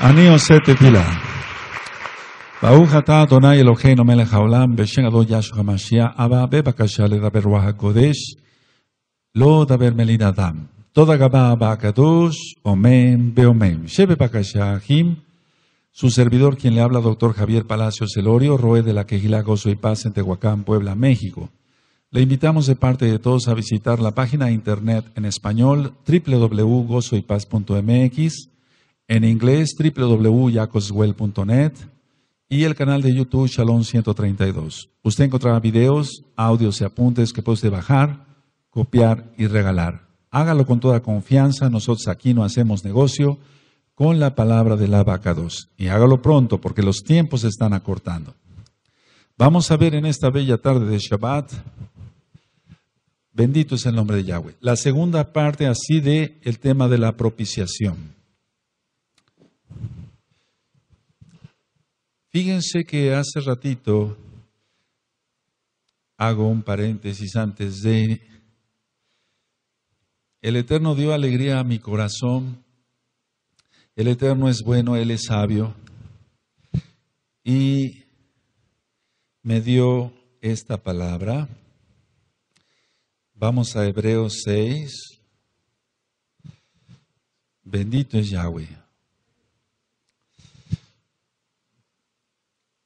אני עושה תפילה. ברוך אתה אדוני אלוהינו מלך העולם בשם אדון ישו המשיח אבא בבקשה לדבר רוח הקודש לא דבר מליד אדם. תודה רבה אבא הקדוש אמן ואמן. שבבקשה אחים Su servidor, quien le habla, doctor Javier Palacio Celorio, Roe de la Quejila Gozo y Paz en Tehuacán, Puebla, México. Le invitamos de parte de todos a visitar la página de internet en español www.gozoypaz.mx en inglés www.yacoswell.net y el canal de YouTube Shalom 132. Usted encontrará videos, audios y apuntes que puede bajar, copiar y regalar. Hágalo con toda confianza, nosotros aquí no hacemos negocio con la palabra de la vaca 2. Y hágalo pronto porque los tiempos se están acortando. Vamos a ver en esta bella tarde de Shabbat, bendito es el nombre de Yahweh, la segunda parte así de el tema de la propiciación. Fíjense que hace ratito hago un paréntesis antes de... El Eterno dio alegría a mi corazón. El Eterno es bueno, Él es sabio. Y me dio esta palabra. Vamos a Hebreos 6. Bendito es Yahweh.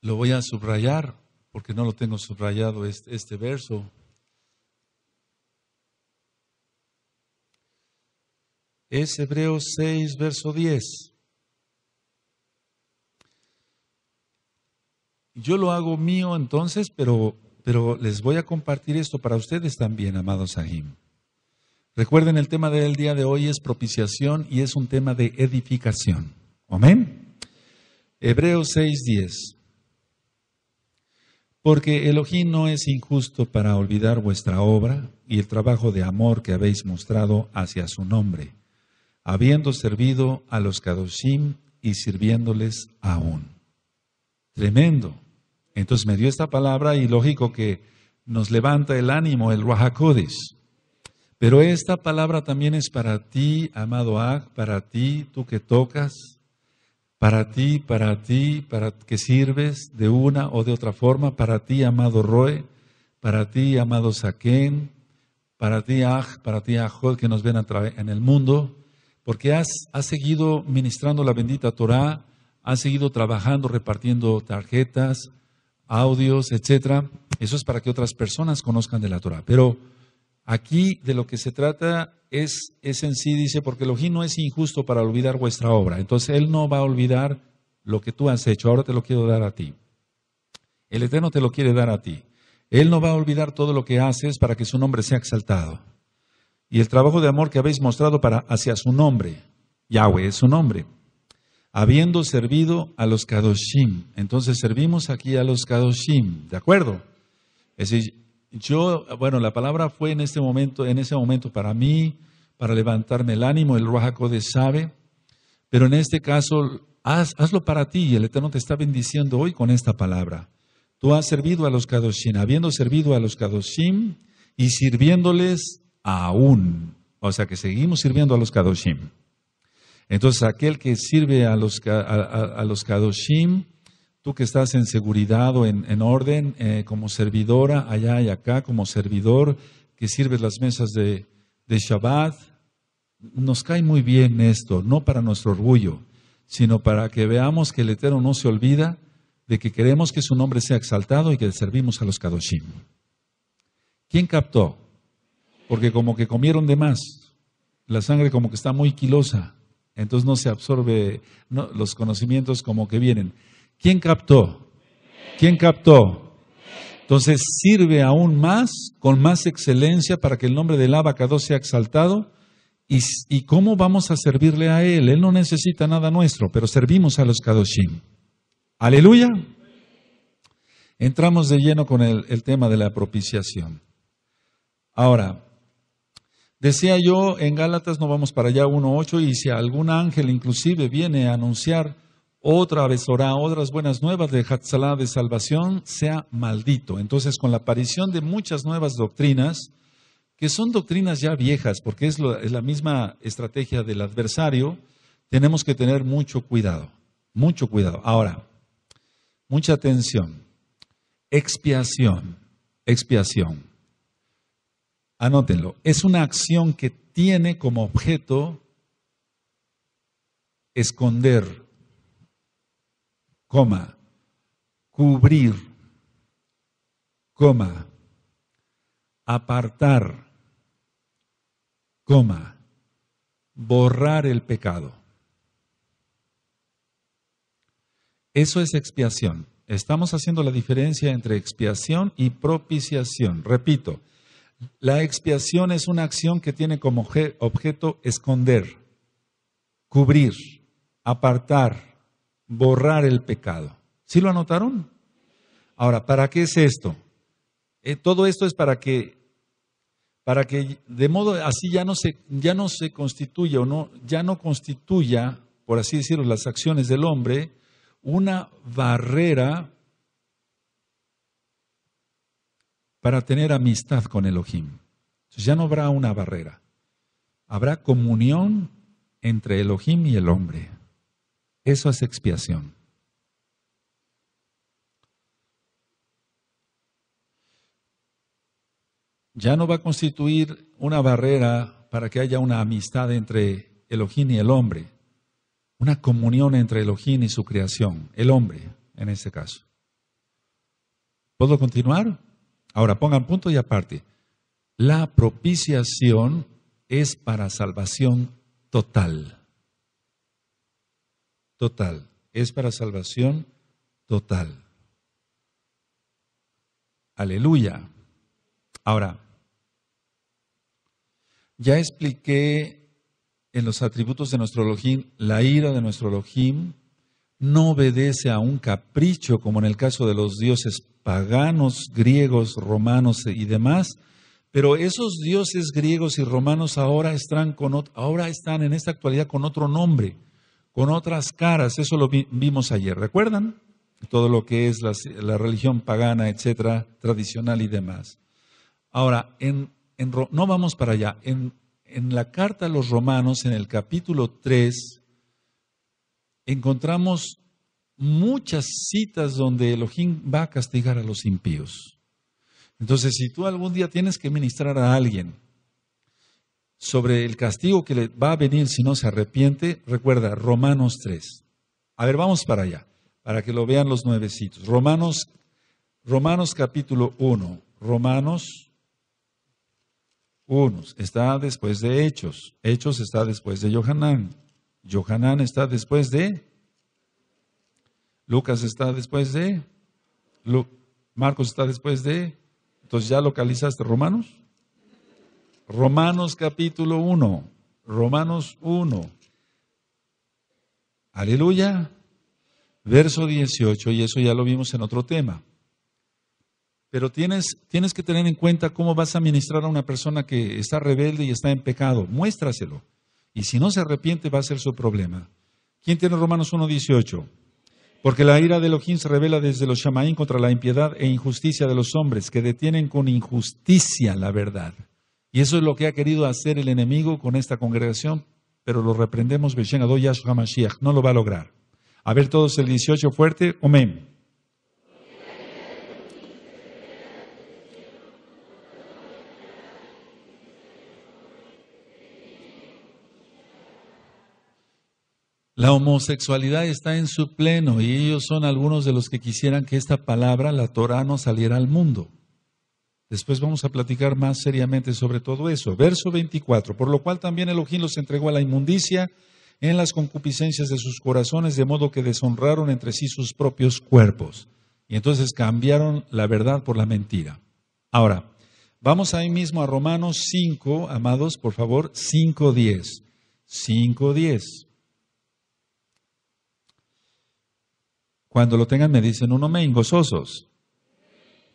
Lo voy a subrayar porque no lo tengo subrayado este, este verso. Es Hebreos 6, verso 10. Yo lo hago mío entonces, pero, les voy a compartir esto para ustedes también, amados Ajim. Recuerden, el tema del día de hoy es propiciación y es un tema de edificación. Amén. Hebreos 10. Porque Elohim no es injusto para olvidar vuestra obra y el trabajo de amor que habéis mostrado hacia su nombre, habiendo servido a los Kadoshim y sirviéndoles aún. Tremendo. Entonces me dio esta palabra y lógico que nos levanta el ánimo, el Rahakudis. Pero esta palabra también es para ti, amado Ag, para ti, tú que tocas, para ti, para ti, para que sirves de una o de otra forma, para ti, amado Roe, para ti, amado Saquén, para ti, Aj, para ti, Ajod, que nos ven en el mundo, porque has, seguido ministrando la bendita Torah, has seguido trabajando, repartiendo tarjetas, audios, etcétera. Eso es para que otras personas conozcan de la Torah. Pero Aquí de lo que se trata es, es en sí, dice, porque ojín no es injusto para olvidar vuestra obra. Entonces Él no va a olvidar lo que tú has hecho. Ahora te lo quiero dar a ti. El Eterno te lo quiere dar a ti. Él no va a olvidar todo lo que haces para que su nombre sea exaltado. Y el trabajo de amor que habéis mostrado para, hacia su nombre, Yahweh es su nombre, habiendo servido a los Kadoshim. Entonces servimos aquí a los Kadoshim, ¿de acuerdo? Es decir, yo, bueno, la palabra fue en este momento, en ese momento para mí, para levantarme el ánimo, el Ruajacode sabe, pero en este caso, hazlo para ti y el Eterno te está bendiciendo hoy con esta palabra. Tú has servido a los Kadoshim, habiendo servido a los Kadoshim y sirviéndoles aún. O sea que seguimos sirviendo a los Kadoshim. Entonces, aquel que sirve a los, a los Kadoshim, tú que estás en seguridad o en, orden, eh, como servidora allá y acá, como servidor que sirves las mesas de, de Shabbat, nos cae muy bien esto, no para nuestro orgullo, sino para que veamos que el Eterno no se olvida de que queremos que su nombre sea exaltado y que servimos a los Kadoshim. ¿Quién captó? Porque como que comieron de más, la sangre como que está muy quilosa, entonces no se absorbe los conocimientos como que vienen. ¿Quién captó? ¿Quién captó? Entonces sirve aún más, con más excelencia, para que el nombre del abacado sea exaltado. ¿Y, cómo vamos a servirle a Él? Él no necesita nada nuestro, pero servimos a los Kadoshim. Aleluya. Entramos de lleno con el, el tema de la propiciación. Ahora, decía yo, en Gálatas no vamos para allá 1.8 y si algún ángel inclusive viene a anunciar otra vez orá, otras buenas nuevas de Hatzalá de salvación, sea maldito. Entonces, con la aparición de muchas nuevas doctrinas, que son doctrinas ya viejas, porque es, es la misma estrategia del adversario, tenemos que tener mucho cuidado, mucho cuidado. Ahora, mucha atención. Expiación, expiación. Anótenlo, es una acción que tiene como objeto esconder coma, cubrir, coma, apartar, coma, borrar el pecado. Eso es expiación. Estamos haciendo la diferencia entre expiación y propiciación. Repito, la expiación es una acción que tiene como objeto esconder, cubrir, apartar, borrar el pecado. ¿Sí lo anotaron? Ahora, ¿para qué es esto? Eh, todo esto es para que, para que de modo así ya no se, ya no se constituya o no, ya no constituya, por así decirlo, las acciones del hombre, una barrera para tener amistad con Elohim. Entonces ya no habrá una barrera. Habrá comunión entre Elohim y el hombre. Eso es expiación. Ya no va a constituir una barrera para que haya una amistad entre Elohim y el hombre, una comunión entre Elohim y su creación, el hombre en este caso. ¿Puedo continuar? Ahora pongan punto y aparte. La propiciación es para salvación total total, es para salvación total. Aleluya. Ahora, ya expliqué en los atributos de nuestro Elohim, la ira de nuestro Elohim no obedece a un capricho como en el caso de los dioses paganos, griegos, romanos y demás, pero esos dioses griegos y romanos ahora están, con, ahora están en esta actualidad con otro nombre con otras caras. Eso lo vimos ayer, ¿recuerdan? Todo lo que es la, religión pagana, etcétera, tradicional y demás. Ahora, en, no vamos para allá. En, en la carta a los romanos, en el capítulo 3, encontramos muchas citas donde Elohim va a castigar a los impíos. Entonces, si tú algún día tienes que ministrar a alguien sobre el castigo que le va a venir si no se arrepiente, recuerda Romanos 3. A ver, vamos para allá, para que lo vean los nuevecitos. Romanos, Romanos capítulo 1. Romanos 1. Está después de Hechos. Hechos está después de Johanán. Johanán está después de... Lucas está después de... Marcos está después de... Entonces ya localizaste Romanos. Romanos capítulo 1, Romanos 1, aleluya, verso 18, y eso ya lo vimos en otro tema. Pero tienes, tienes que tener en cuenta cómo vas a ministrar a una persona que está rebelde y está en pecado. Muéstraselo. Y si no se arrepiente, va a ser su problema. ¿Quién tiene Romanos 18? Porque la ira de Elohim se revela desde los Shamaín contra la impiedad e injusticia de los hombres, que detienen con injusticia la verdad. Y eso es lo que ha querido hacer el enemigo con esta congregación, pero lo reprendemos, no lo va a lograr. A ver todos el 18 fuerte, amén. La homosexualidad está en su pleno y ellos son algunos de los que quisieran que esta palabra, la Torah, no saliera al mundo. Después vamos a platicar más seriamente sobre todo eso. Verso 24, por lo cual también Elohim los entregó a la inmundicia en las concupiscencias de sus corazones, de modo que deshonraron entre sí sus propios cuerpos. Y entonces cambiaron la verdad por la mentira. Ahora, vamos ahí mismo a Romanos 5, amados, por favor, 5.10. 5.10. Cuando lo tengan me dicen un me gozosos.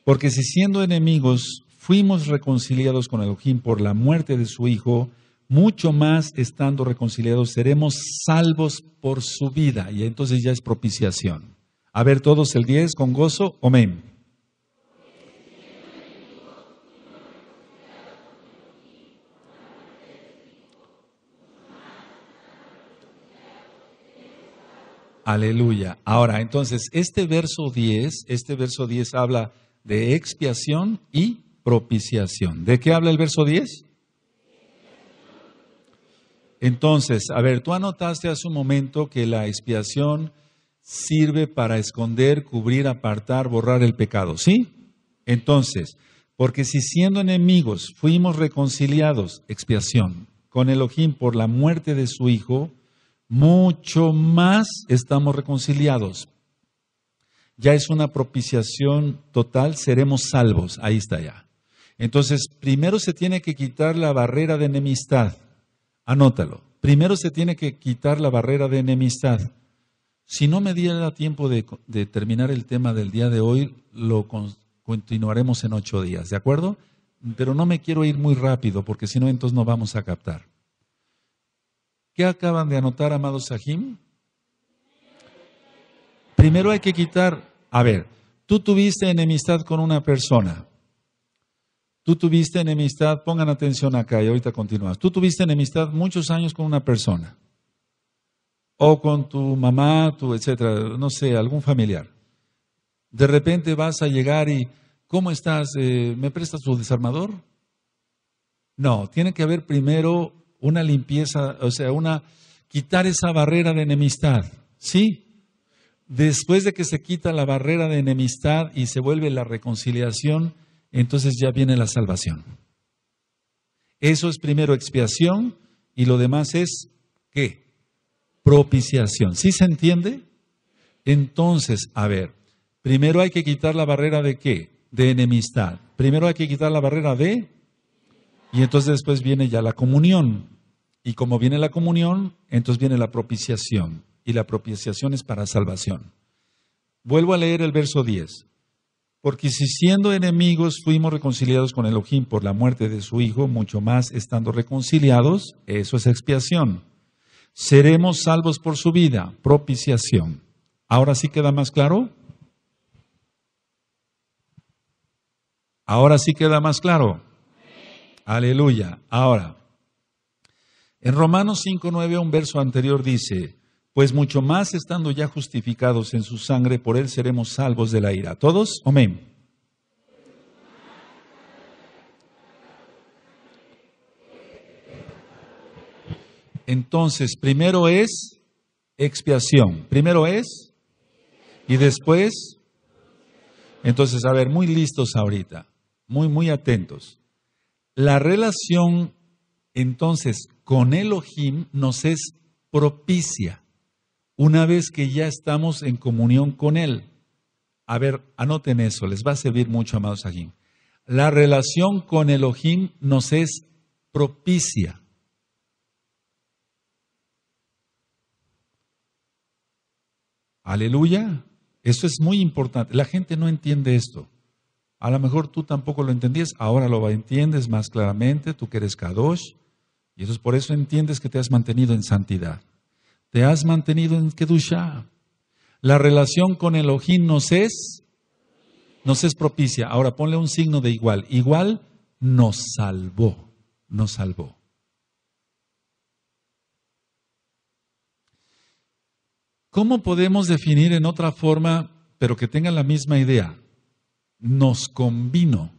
Porque si siendo enemigos fuimos reconciliados con Elohim por la muerte de su Hijo, mucho más estando reconciliados seremos salvos por su vida. Y entonces ya es propiciación. A ver todos el 10 con gozo. Amén. Aleluya. Ahora, entonces, este verso 10, este verso 10 habla de expiación y propiciación. ¿De qué habla el verso 10? Entonces, a ver, tú anotaste hace un momento que la expiación sirve para esconder, cubrir, apartar, borrar el pecado, ¿sí? Entonces, porque si siendo enemigos fuimos reconciliados, expiación, con Elohim por la muerte de su Hijo, mucho más estamos reconciliados ya es una propiciación total, seremos salvos. Ahí está ya. Entonces, primero se tiene que quitar la barrera de enemistad. Anótalo. Primero se tiene que quitar la barrera de enemistad. Si no me diera tiempo de, terminar el tema del día de hoy, lo continuaremos en ocho días, ¿de acuerdo? Pero no me quiero ir muy rápido porque si no, entonces no vamos a captar. ¿Qué acaban de anotar, amados Sahim? primero hay que quitar, a ver, tú tuviste enemistad con una persona. Tú tuviste enemistad, pongan atención acá y ahorita continúas. Tú tuviste enemistad muchos años con una persona. O con tu mamá, tu etcétera, no sé, algún familiar. De repente vas a llegar y, ¿cómo estás? Eh, ¿Me prestas tu desarmador? No, tiene que haber primero una limpieza, o sea, una quitar esa barrera de enemistad. ¿Sí? Después de que se quita la barrera de enemistad y se vuelve la reconciliación, entonces ya viene la salvación. Eso es primero expiación y lo demás es ¿qué? Propiciación. ¿Sí se entiende? Entonces, a ver, primero hay que quitar la barrera de qué? De enemistad. Primero hay que quitar la barrera de... Y entonces después viene ya la comunión. Y como viene la comunión, entonces viene la propiciación y la propiciación es para salvación. Vuelvo a leer el verso 10. Porque si siendo enemigos fuimos reconciliados con Elohim por la muerte de su Hijo, mucho más estando reconciliados, eso es expiación. Seremos salvos por su vida, propiciación. ¿Ahora sí queda más claro? ¿Ahora sí queda más claro? Aleluya. Ahora, en Romanos 5.9, un verso anterior dice, pues mucho más estando ya justificados en su sangre, por él seremos salvos de la ira. ¿Todos? Amén. Entonces, primero es expiación, primero es y después. Entonces, a ver, muy listos ahorita, muy, muy atentos. La relación entonces con Elohim nos es propicia una vez que ya estamos en comunión con Él. A ver, anoten eso, les va a servir mucho, amados aquí. La relación con Elohim nos es propicia. Aleluya. Eso es muy importante. La gente no entiende esto. A lo mejor tú tampoco lo entendías, ahora lo entiendes más claramente, tú que eres Kadosh, y eso es por eso entiendes que te has mantenido en santidad. Te has mantenido en Kedusha. La relación con Elohim nos es, nos es propicia. Ahora ponle un signo de igual. Igual nos salvó, nos salvó. ¿Cómo podemos definir en otra forma, pero que tenga la misma idea? Nos convino.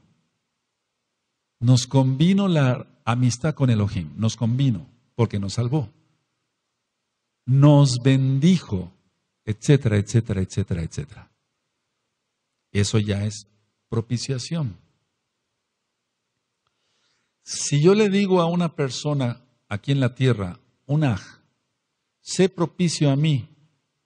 Nos convino la amistad con Elohim, nos convino, porque nos salvó nos bendijo, etcétera, etcétera, etcétera, etcétera. Eso ya es propiciación. Si yo le digo a una persona aquí en la tierra, un aj, sé propicio a mí,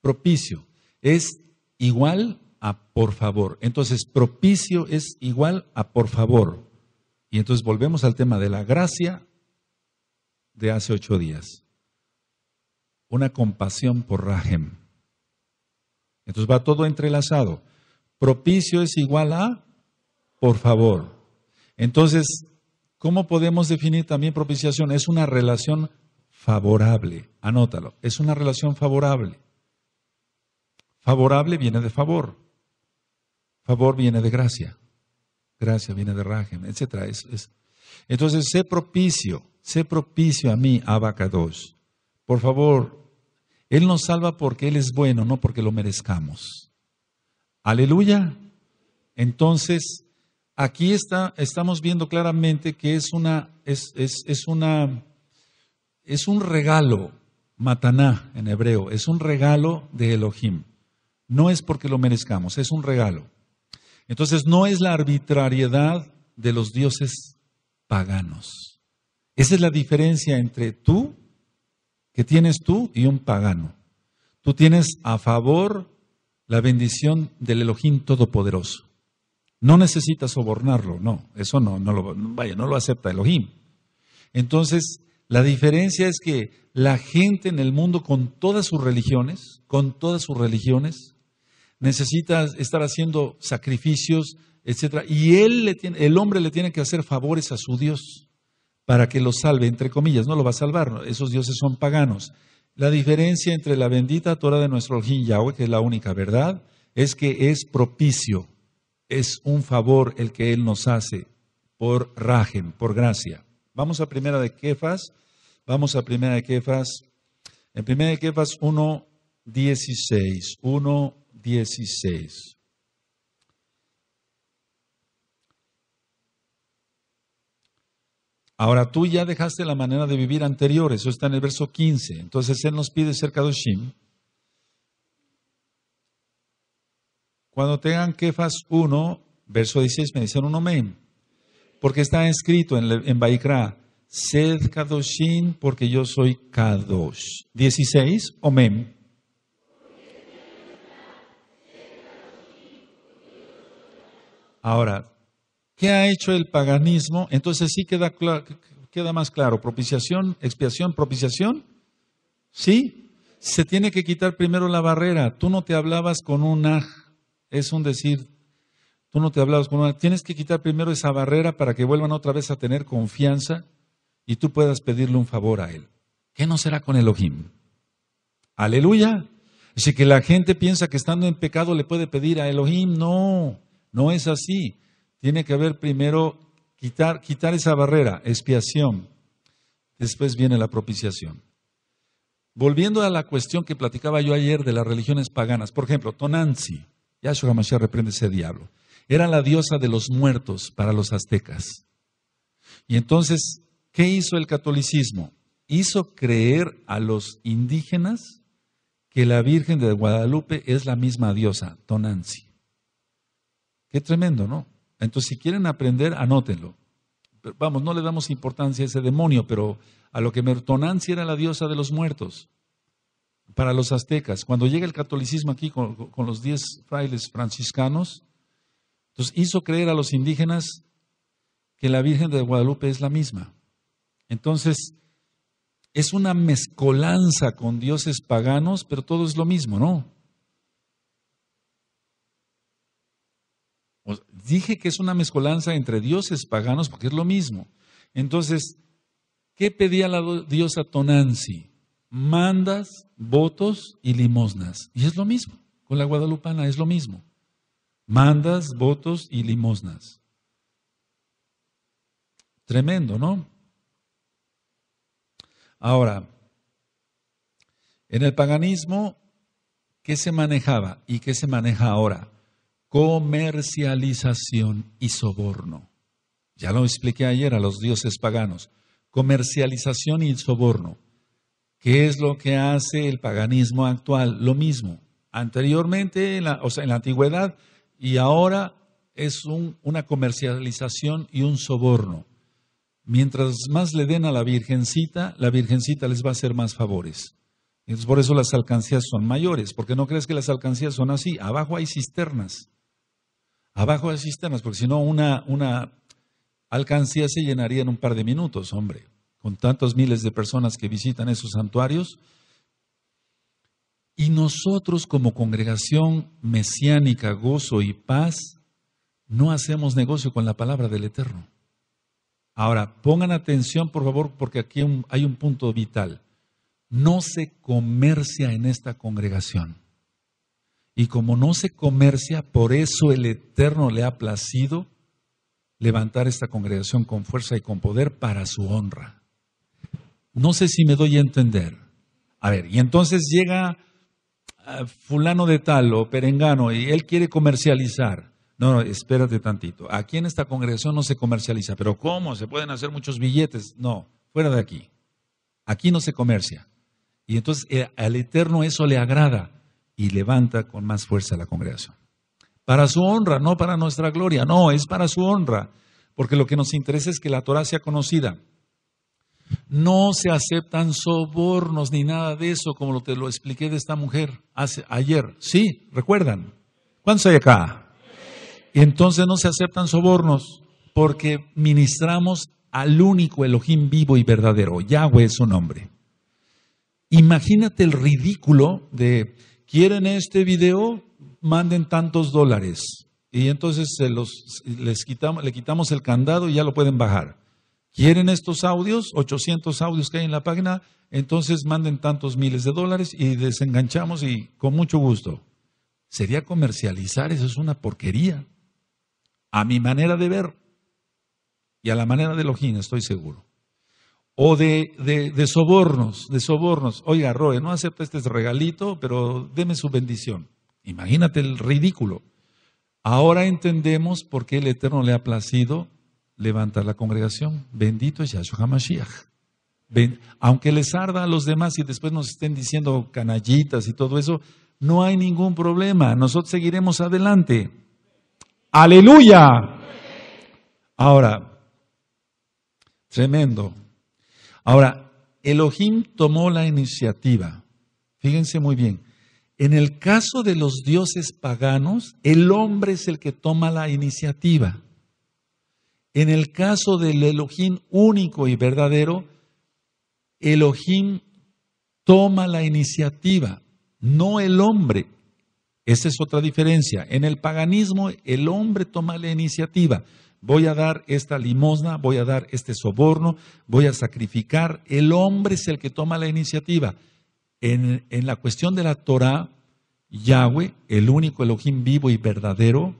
propicio, es igual a por favor. Entonces, propicio es igual a por favor. Y entonces volvemos al tema de la gracia de hace ocho días una compasión por Rahem. Entonces va todo entrelazado. Propicio es igual a por favor. Entonces, ¿cómo podemos definir también propiciación? Es una relación favorable. Anótalo. Es una relación favorable. Favorable viene de favor. Favor viene de gracia. Gracia viene de Rahem, etc. Entonces, sé propicio. Sé propicio a mí, Abacados. Por favor, Él nos salva porque Él es bueno, no porque lo merezcamos. Aleluya. Entonces, aquí está, estamos viendo claramente que es una, es, una, es un regalo, mataná en hebreo, es un regalo de Elohim. No es porque lo merezcamos, es un regalo. Entonces no es la arbitrariedad de los dioses paganos. Esa es la diferencia entre tú que tienes tú y un pagano. Tú tienes a favor la bendición del Elohim Todopoderoso. No necesitas sobornarlo, no, eso no, no lo, vaya, no lo acepta Elohim. Entonces, la diferencia es que la gente en el mundo con todas sus religiones, con todas sus religiones, necesita estar haciendo sacrificios, etcétera, y él le el hombre le tiene que hacer favores a su Dios para que lo salve, entre comillas, no lo va a salvar, esos dioses son paganos. La diferencia entre la bendita Torah de nuestro Jin Yahweh, que es la única verdad, es que es propicio, es un favor el que Él nos hace por rajen, por gracia. Vamos a primera de Kefas, vamos a primera de Kefas, en primera de Kefas 1.16, dieciséis, 1, Ahora tú ya dejaste la manera de vivir anterior, eso está en el verso 15. Entonces Él nos pide ser Kadoshim. Cuando tengan Kefas 1, verso 16, me dicen un omen. Porque está escrito en, en Baikra, sed Kadoshim, porque yo soy Kadosh. 16, omen. Ahora, ¿Qué ha hecho el paganismo? Entonces sí queda, más claro. Propiciación, expiación, propiciación. ¿Sí? Se tiene que quitar primero la barrera. Tú no te hablabas con un aj, es un decir. Tú no te hablabas con un aj. Tienes que quitar primero esa barrera para que vuelvan otra vez a tener confianza y tú puedas pedirle un favor a él. ¿Qué no será con Elohim? Aleluya. Si que la gente piensa que estando en pecado le puede pedir a Elohim. No, no es así tiene que haber primero quitar, esa barrera, expiación. Después viene la propiciación. Volviendo a la cuestión que platicaba yo ayer de las religiones paganas, por ejemplo, Tonanzi, Yahshua Mashiach reprende ese diablo, era la diosa de los muertos para los aztecas. Y entonces, ¿qué hizo el catolicismo? Hizo creer a los indígenas que la Virgen de Guadalupe es la misma diosa, Tonanzi. Qué tremendo, ¿no? Entonces, si quieren aprender, anótenlo. vamos, no le damos importancia a ese demonio, pero a lo que Mertonancia era la diosa de los muertos para los aztecas. Cuando llega el catolicismo aquí con, con los diez frailes franciscanos, entonces hizo creer a los indígenas que la Virgen de Guadalupe es la misma. Entonces, es una mezcolanza con dioses paganos, pero todo es lo mismo, ¿no? dije que es una mezcolanza entre dioses paganos porque es lo mismo. Entonces, ¿qué pedía la diosa Tonanzi? Mandas, votos y limosnas. Y es lo mismo. Con la guadalupana es lo mismo. Mandas, votos y limosnas. Tremendo, ¿no? Ahora, en el paganismo, ¿qué se manejaba y qué se maneja ahora? comercialización y soborno. Ya lo expliqué ayer a los dioses paganos. Comercialización y soborno. ¿Qué es lo que hace el paganismo actual? Lo mismo. Anteriormente, en la, o sea, en la antigüedad y ahora es una comercialización y un soborno. Mientras más le den a la virgencita, la virgencita les va a hacer más favores. Entonces, por eso las alcancías son mayores, porque no crees que las alcancías son así. Abajo hay cisternas abajo de sistemas, porque si no, una, una alcancía se llenaría en un par de minutos, hombre, con tantos miles de personas que visitan esos santuarios. Y nosotros como congregación mesiánica, gozo y paz, no hacemos negocio con la palabra del Eterno. Ahora, pongan atención, por favor, porque aquí hay un punto vital. No se comercia en esta congregación. Y como no se comercia, por eso el Eterno le ha placido levantar esta congregación con fuerza y con poder para su honra. No sé si me doy a entender. A ver, y entonces llega ah, fulano de tal o perengano y él quiere comercializar. No, no, espérate tantito. Aquí en esta congregación no se comercializa, pero ¿cómo? Se pueden hacer muchos billetes. No, fuera de aquí. Aquí no se comercia. Y entonces eh, al Eterno eso le agrada y levanta con más fuerza la congregación. Para su honra, no para nuestra gloria, no, es para su honra, porque lo que nos interesa es que la Torah sea conocida. No se aceptan sobornos ni nada de eso, como te lo expliqué de esta mujer hace, ayer. Sí, recuerdan. ¿Cuántos hay acá? y Entonces no se aceptan sobornos, porque ministramos al único Elohim vivo y verdadero. Yahweh es su nombre. Imagínate el ridículo de quieren este video, manden tantos dólares. Y entonces les le quitamos el candado y ya lo pueden bajar. ¿Quieren estos audios? 800 audios que hay en la página. Entonces manden tantos miles de dólares y desenganchamos y con mucho gusto. Sería comercializar, eso es una porquería. A mi manera de ver y a la manera de Lojín, estoy seguro o de, sobornos, de sobornos. Oiga, Roe, no acepta este regalito, pero deme su bendición. Imagínate el ridículo. Ahora entendemos por qué el Eterno le ha placido levantar la congregación. Bendito es Yahshua HaMashiach. aunque les arda a los demás y después nos estén diciendo canallitas y todo eso, no hay ningún problema. Nosotros seguiremos adelante. Aleluya. Ahora, tremendo. Ahora, Elohim tomó la iniciativa. Fíjense muy bien. En el caso de los dioses paganos, el hombre es el que toma la iniciativa. En el caso del Elohim único y verdadero, Elohim toma la iniciativa, no el hombre. Esa es otra diferencia. En el paganismo, el hombre toma la iniciativa voy a dar esta limosna, voy a dar este soborno, voy a sacrificar. El hombre es el que toma la iniciativa. En, la cuestión de la Torah, Yahweh, el único Elohim vivo y verdadero,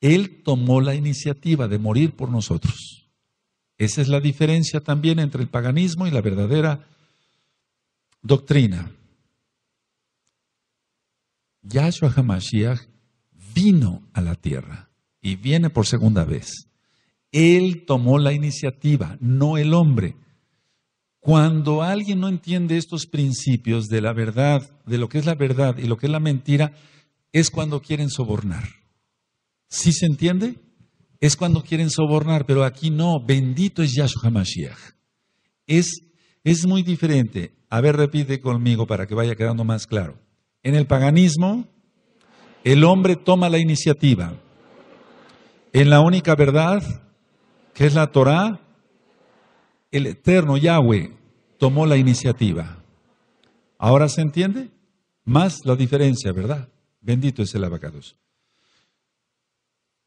él tomó la iniciativa de morir por nosotros. Esa es la diferencia también entre el paganismo y la verdadera doctrina. Yahshua HaMashiach vino a la tierra y viene por segunda vez. Él tomó la iniciativa, no el hombre. Cuando alguien no entiende estos principios de la verdad, de lo que es la verdad y lo que es la mentira, es cuando quieren sobornar. ¿Sí se entiende? Es cuando quieren sobornar, pero aquí no. Bendito es Yahshua Mashiach. Es, es muy diferente. A ver, repite conmigo para que vaya quedando más claro. En el paganismo, el hombre toma la iniciativa en la única verdad, que es la Torá, el eterno Yahweh tomó la iniciativa. ¿Ahora se entiende? Más la diferencia, ¿verdad? Bendito es el abacados.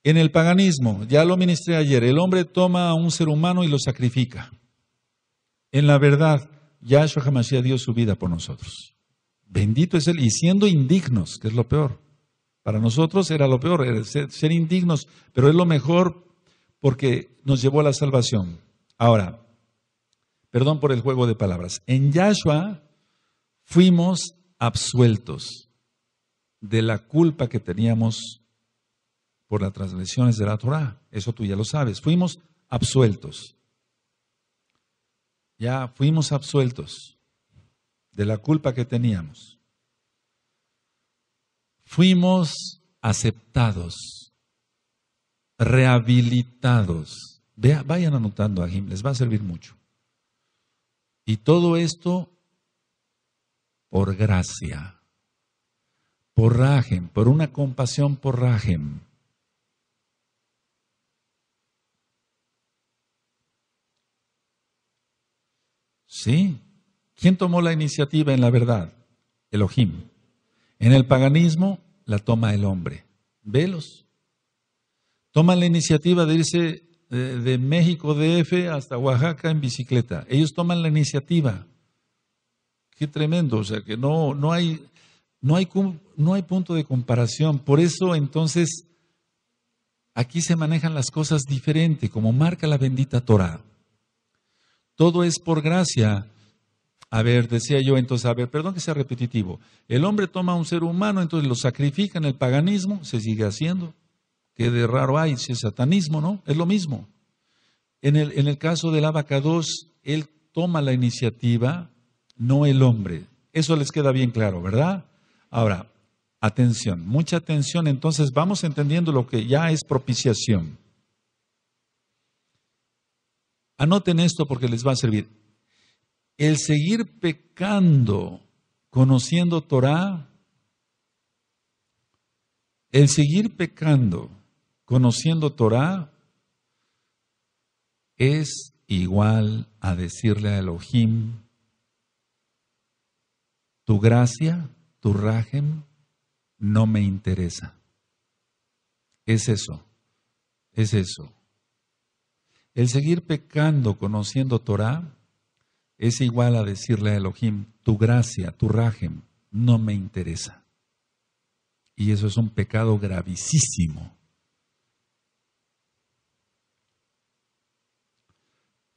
En el paganismo, ya lo ministré ayer, el hombre toma a un ser humano y lo sacrifica. En la verdad, Yahshua Hamashiach dio su vida por nosotros. Bendito es Él, y siendo indignos, que es lo peor. Para nosotros era lo peor, ser, ser indignos, pero es lo mejor porque nos llevó a la salvación. Ahora, perdón por el juego de palabras. En Yahshua fuimos absueltos de la culpa que teníamos por las transgresiones de la Torah. Eso tú ya lo sabes. Fuimos absueltos. Ya fuimos absueltos de la culpa que teníamos fuimos aceptados, rehabilitados. vayan anotando a Jim, les va a servir mucho. Y todo esto por gracia, por rajem, por una compasión por rajem. ¿Sí? ¿Quién tomó la iniciativa en la verdad? Elohim. En el paganismo la toma el hombre. Velos. Toman la iniciativa de irse de, eh, de México hasta Oaxaca en bicicleta. Ellos toman la iniciativa. Qué tremendo, o sea que no, no, hay, no, hay, no hay punto de comparación. Por eso entonces aquí se manejan las cosas diferente, como marca la bendita Torah. Todo es por gracia a ver, decía yo entonces, a ver, perdón que sea repetitivo. El hombre toma un ser humano, entonces lo sacrifica en el paganismo, se sigue haciendo. Qué de raro hay, si es satanismo, ¿no? Es lo mismo. En el, caso del abacados, él toma la iniciativa, no el hombre. Eso les queda bien claro, ¿verdad? Ahora, atención, mucha atención, entonces vamos entendiendo lo que ya es propiciación. Anoten esto porque les va a servir el seguir pecando conociendo Torah, el seguir pecando conociendo Torah es igual a decirle a Elohim, tu gracia, tu rajem, no me interesa. Es eso, es eso. El seguir pecando conociendo Torah es igual a decirle a Elohim, tu gracia, tu rajem, no me interesa. Y eso es un pecado gravísimo.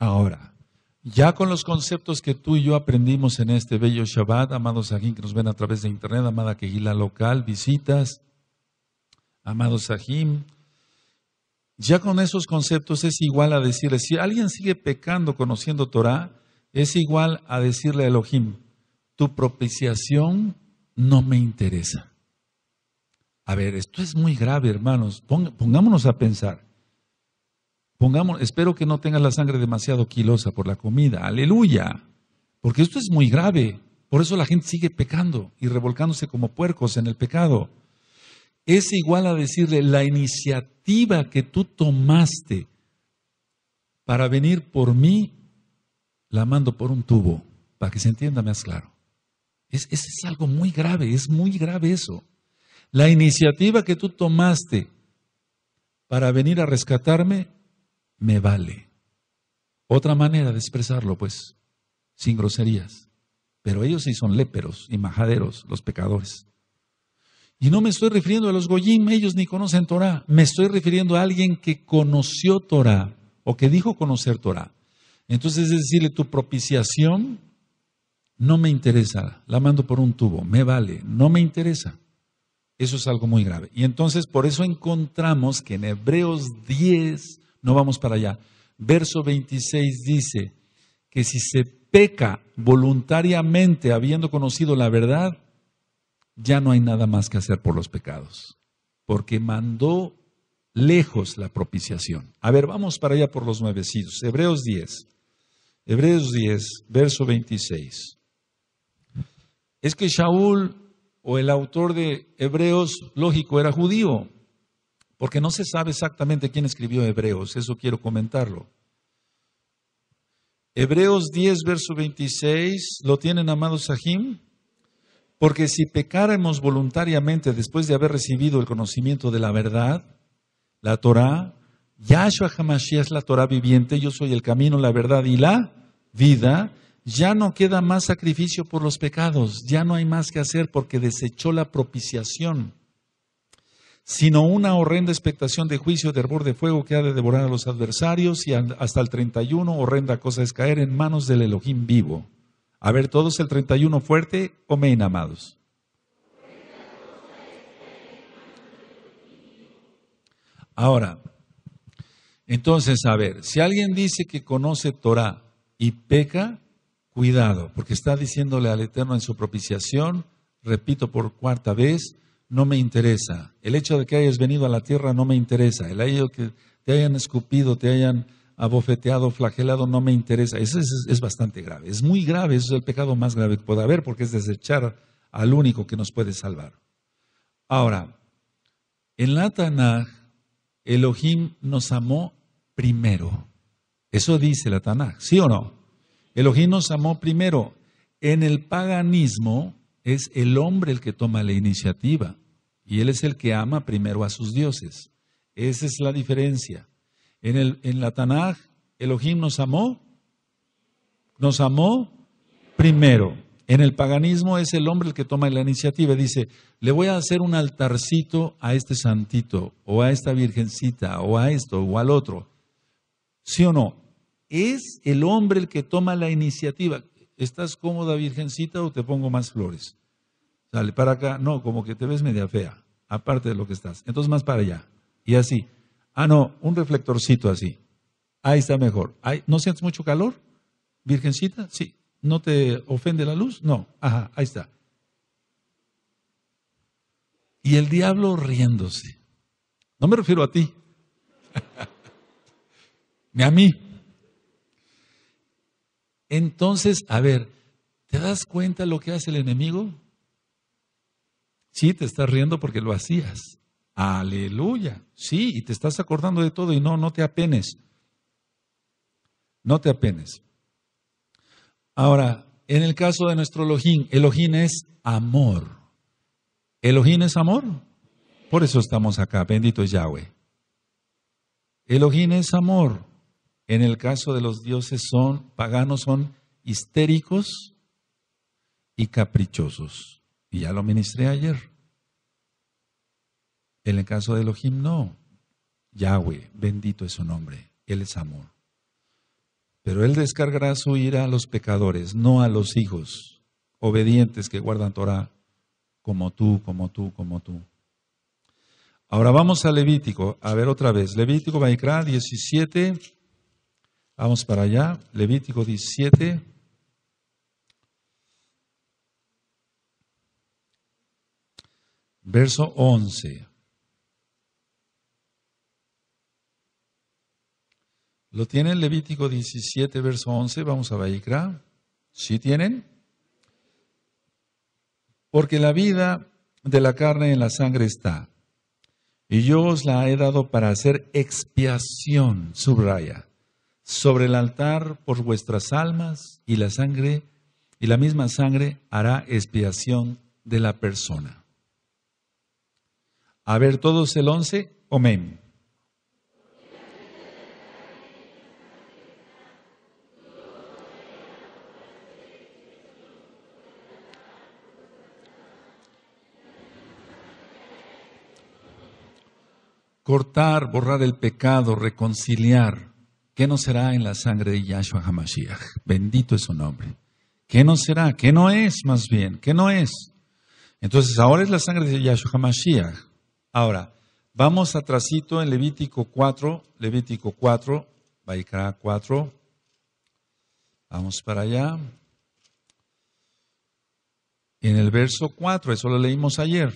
Ahora, ya con los conceptos que tú y yo aprendimos en este bello Shabbat, amados Sahim que nos ven a través de internet, amada Kejila local, visitas, amados Sahim, ya con esos conceptos es igual a decirle, si alguien sigue pecando conociendo Torah, es igual a decirle a Elohim, tu propiciación no me interesa. A ver, esto es muy grave, hermanos. pongámonos a pensar. espero que no tengas la sangre demasiado quilosa por la comida. Aleluya. Porque esto es muy grave. Por eso la gente sigue pecando y revolcándose como puercos en el pecado. Es igual a decirle, la iniciativa que tú tomaste para venir por mí la mando por un tubo, para que se entienda más claro. Es, es, algo muy grave, es muy grave eso. La iniciativa que tú tomaste para venir a rescatarme, me vale. Otra manera de expresarlo, pues, sin groserías. Pero ellos sí son léperos y majaderos, los pecadores. Y no me estoy refiriendo a los Goyim, ellos ni conocen Torah. Me estoy refiriendo a alguien que conoció Torah o que dijo conocer Torah. Entonces es decirle, tu propiciación no me interesa, la mando por un tubo, me vale, no me interesa. Eso es algo muy grave. Y entonces por eso encontramos que en Hebreos 10, no vamos para allá, verso 26 dice que si se peca voluntariamente habiendo conocido la verdad, ya no hay nada más que hacer por los pecados, porque mandó lejos la propiciación. A ver, vamos para allá por los nuevecidos. Hebreos 10. Hebreos 10, verso 26. Es que Shaul o el autor de Hebreos, lógico, era judío, porque no se sabe exactamente quién escribió Hebreos, eso quiero comentarlo. Hebreos 10, verso 26, ¿lo tienen, amados Sahim? Porque si pecáremos voluntariamente después de haber recibido el conocimiento de la verdad, la Torah, Yahshua Hamashiach es la Torah viviente, yo soy el camino, la verdad y la vida, ya no queda más sacrificio por los pecados, ya no hay más que hacer porque desechó la propiciación, sino una horrenda expectación de juicio, de hervor de fuego que ha de devorar a los adversarios y hasta el 31, horrenda cosa es caer en manos del Elohim vivo. A ver, todos el 31 fuerte, men amados. Ahora, entonces, a ver, si alguien dice que conoce Torah, y peca, cuidado, porque está diciéndole al Eterno en su propiciación, repito por cuarta vez, no me interesa. El hecho de que hayas venido a la tierra no me interesa. El hecho de que te hayan escupido, te hayan abofeteado, flagelado, no me interesa. Eso es, bastante grave. Es muy grave, es el pecado más grave que puede haber porque es desechar al único que nos puede salvar. Ahora, en la Tanaj, Elohim nos amó primero. Eso dice la Tanaj, ¿sí o no? Elohim nos amó primero. En el paganismo es el hombre el que toma la iniciativa y él es el que ama primero a sus dioses. Esa es la diferencia. En, el, en la Tanaj, Elohim nos amó, nos amó primero. En el paganismo es el hombre el que toma la iniciativa y dice, le voy a hacer un altarcito a este santito o a esta virgencita o a esto o al otro. ¿Sí o no? Es el hombre el que toma la iniciativa. ¿Estás cómoda, virgencita, o te pongo más flores? Sale para acá. No, como que te ves media fea, aparte de lo que estás. Entonces más para allá. Y así. Ah, no, un reflectorcito así. Ahí está mejor. ¿No sientes mucho calor, virgencita? Sí. ¿No te ofende la luz? No. Ajá, ahí está. Y el diablo riéndose. No me refiero a ti. a mí. Entonces, a ver, ¿te das cuenta lo que hace el enemigo? Sí, te estás riendo porque lo hacías. Aleluya. Sí, y te estás acordando de todo y no, no te apenes. No te apenes. Ahora, en el caso de nuestro Elohim, Elohim es amor. Elohim es amor. Por eso estamos acá, bendito es Yahweh. Elohim es amor. En el caso de los dioses son paganos, son histéricos y caprichosos. Y ya lo ministré ayer. En el caso de Elohim, no. Yahweh, bendito es su nombre. Él es amor. Pero Él descargará su ira a los pecadores, no a los hijos obedientes que guardan Torah, como tú, como tú, como tú. Ahora vamos a Levítico, a ver otra vez. Levítico, Baikra 17, Vamos para allá, Levítico 17. Verso 11. ¿Lo tienen Levítico 17, verso 11? Vamos a Baikra. ¿Sí tienen? Porque la vida de la carne en la sangre está. Y yo os la he dado para hacer expiación, subraya sobre el altar por vuestras almas y la sangre y la misma sangre hará expiación de la persona. A ver todos el once, amén. Cortar, borrar el pecado, reconciliar ¿Qué no será en la sangre de Yahshua HaMashiach? Bendito es su nombre. ¿Qué no será? ¿Qué no es más bien? ¿Qué no es? Entonces, ahora es la sangre de Yahshua HaMashiach. Ahora, vamos tracito en Levítico 4, Levítico 4, Baikra 4. Vamos para allá. En el verso 4, eso lo leímos ayer.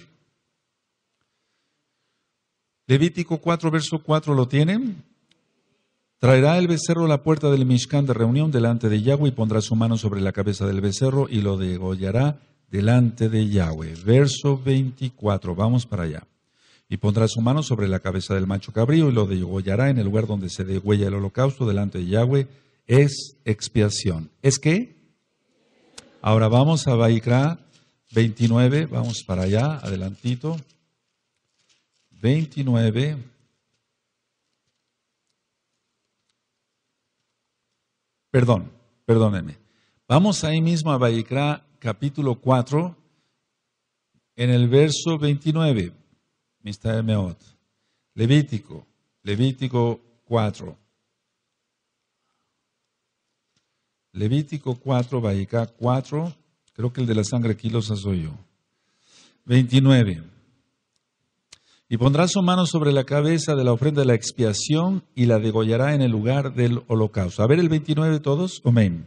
Levítico 4, verso 4, ¿lo tienen? Traerá el becerro a la puerta del Mishkan de reunión delante de Yahweh y pondrá su mano sobre la cabeza del becerro y lo degollará delante de Yahweh. Verso 24, vamos para allá. Y pondrá su mano sobre la cabeza del macho cabrío y lo degollará en el lugar donde se degüella el holocausto delante de Yahweh. Es expiación. ¿Es qué? Ahora vamos a Baikra 29, vamos para allá, adelantito. 29. perdón, perdónenme. Vamos ahí mismo a Vallecra capítulo 4, en el verso 29, Levítico, Levítico 4. Levítico 4, Vallecra 4, creo que el de la sangre aquí lo soy yo. 29. Y pondrá su mano sobre la cabeza de la ofrenda de la expiación y la degollará en el lugar del holocausto. A ver el 29 todos. Amén.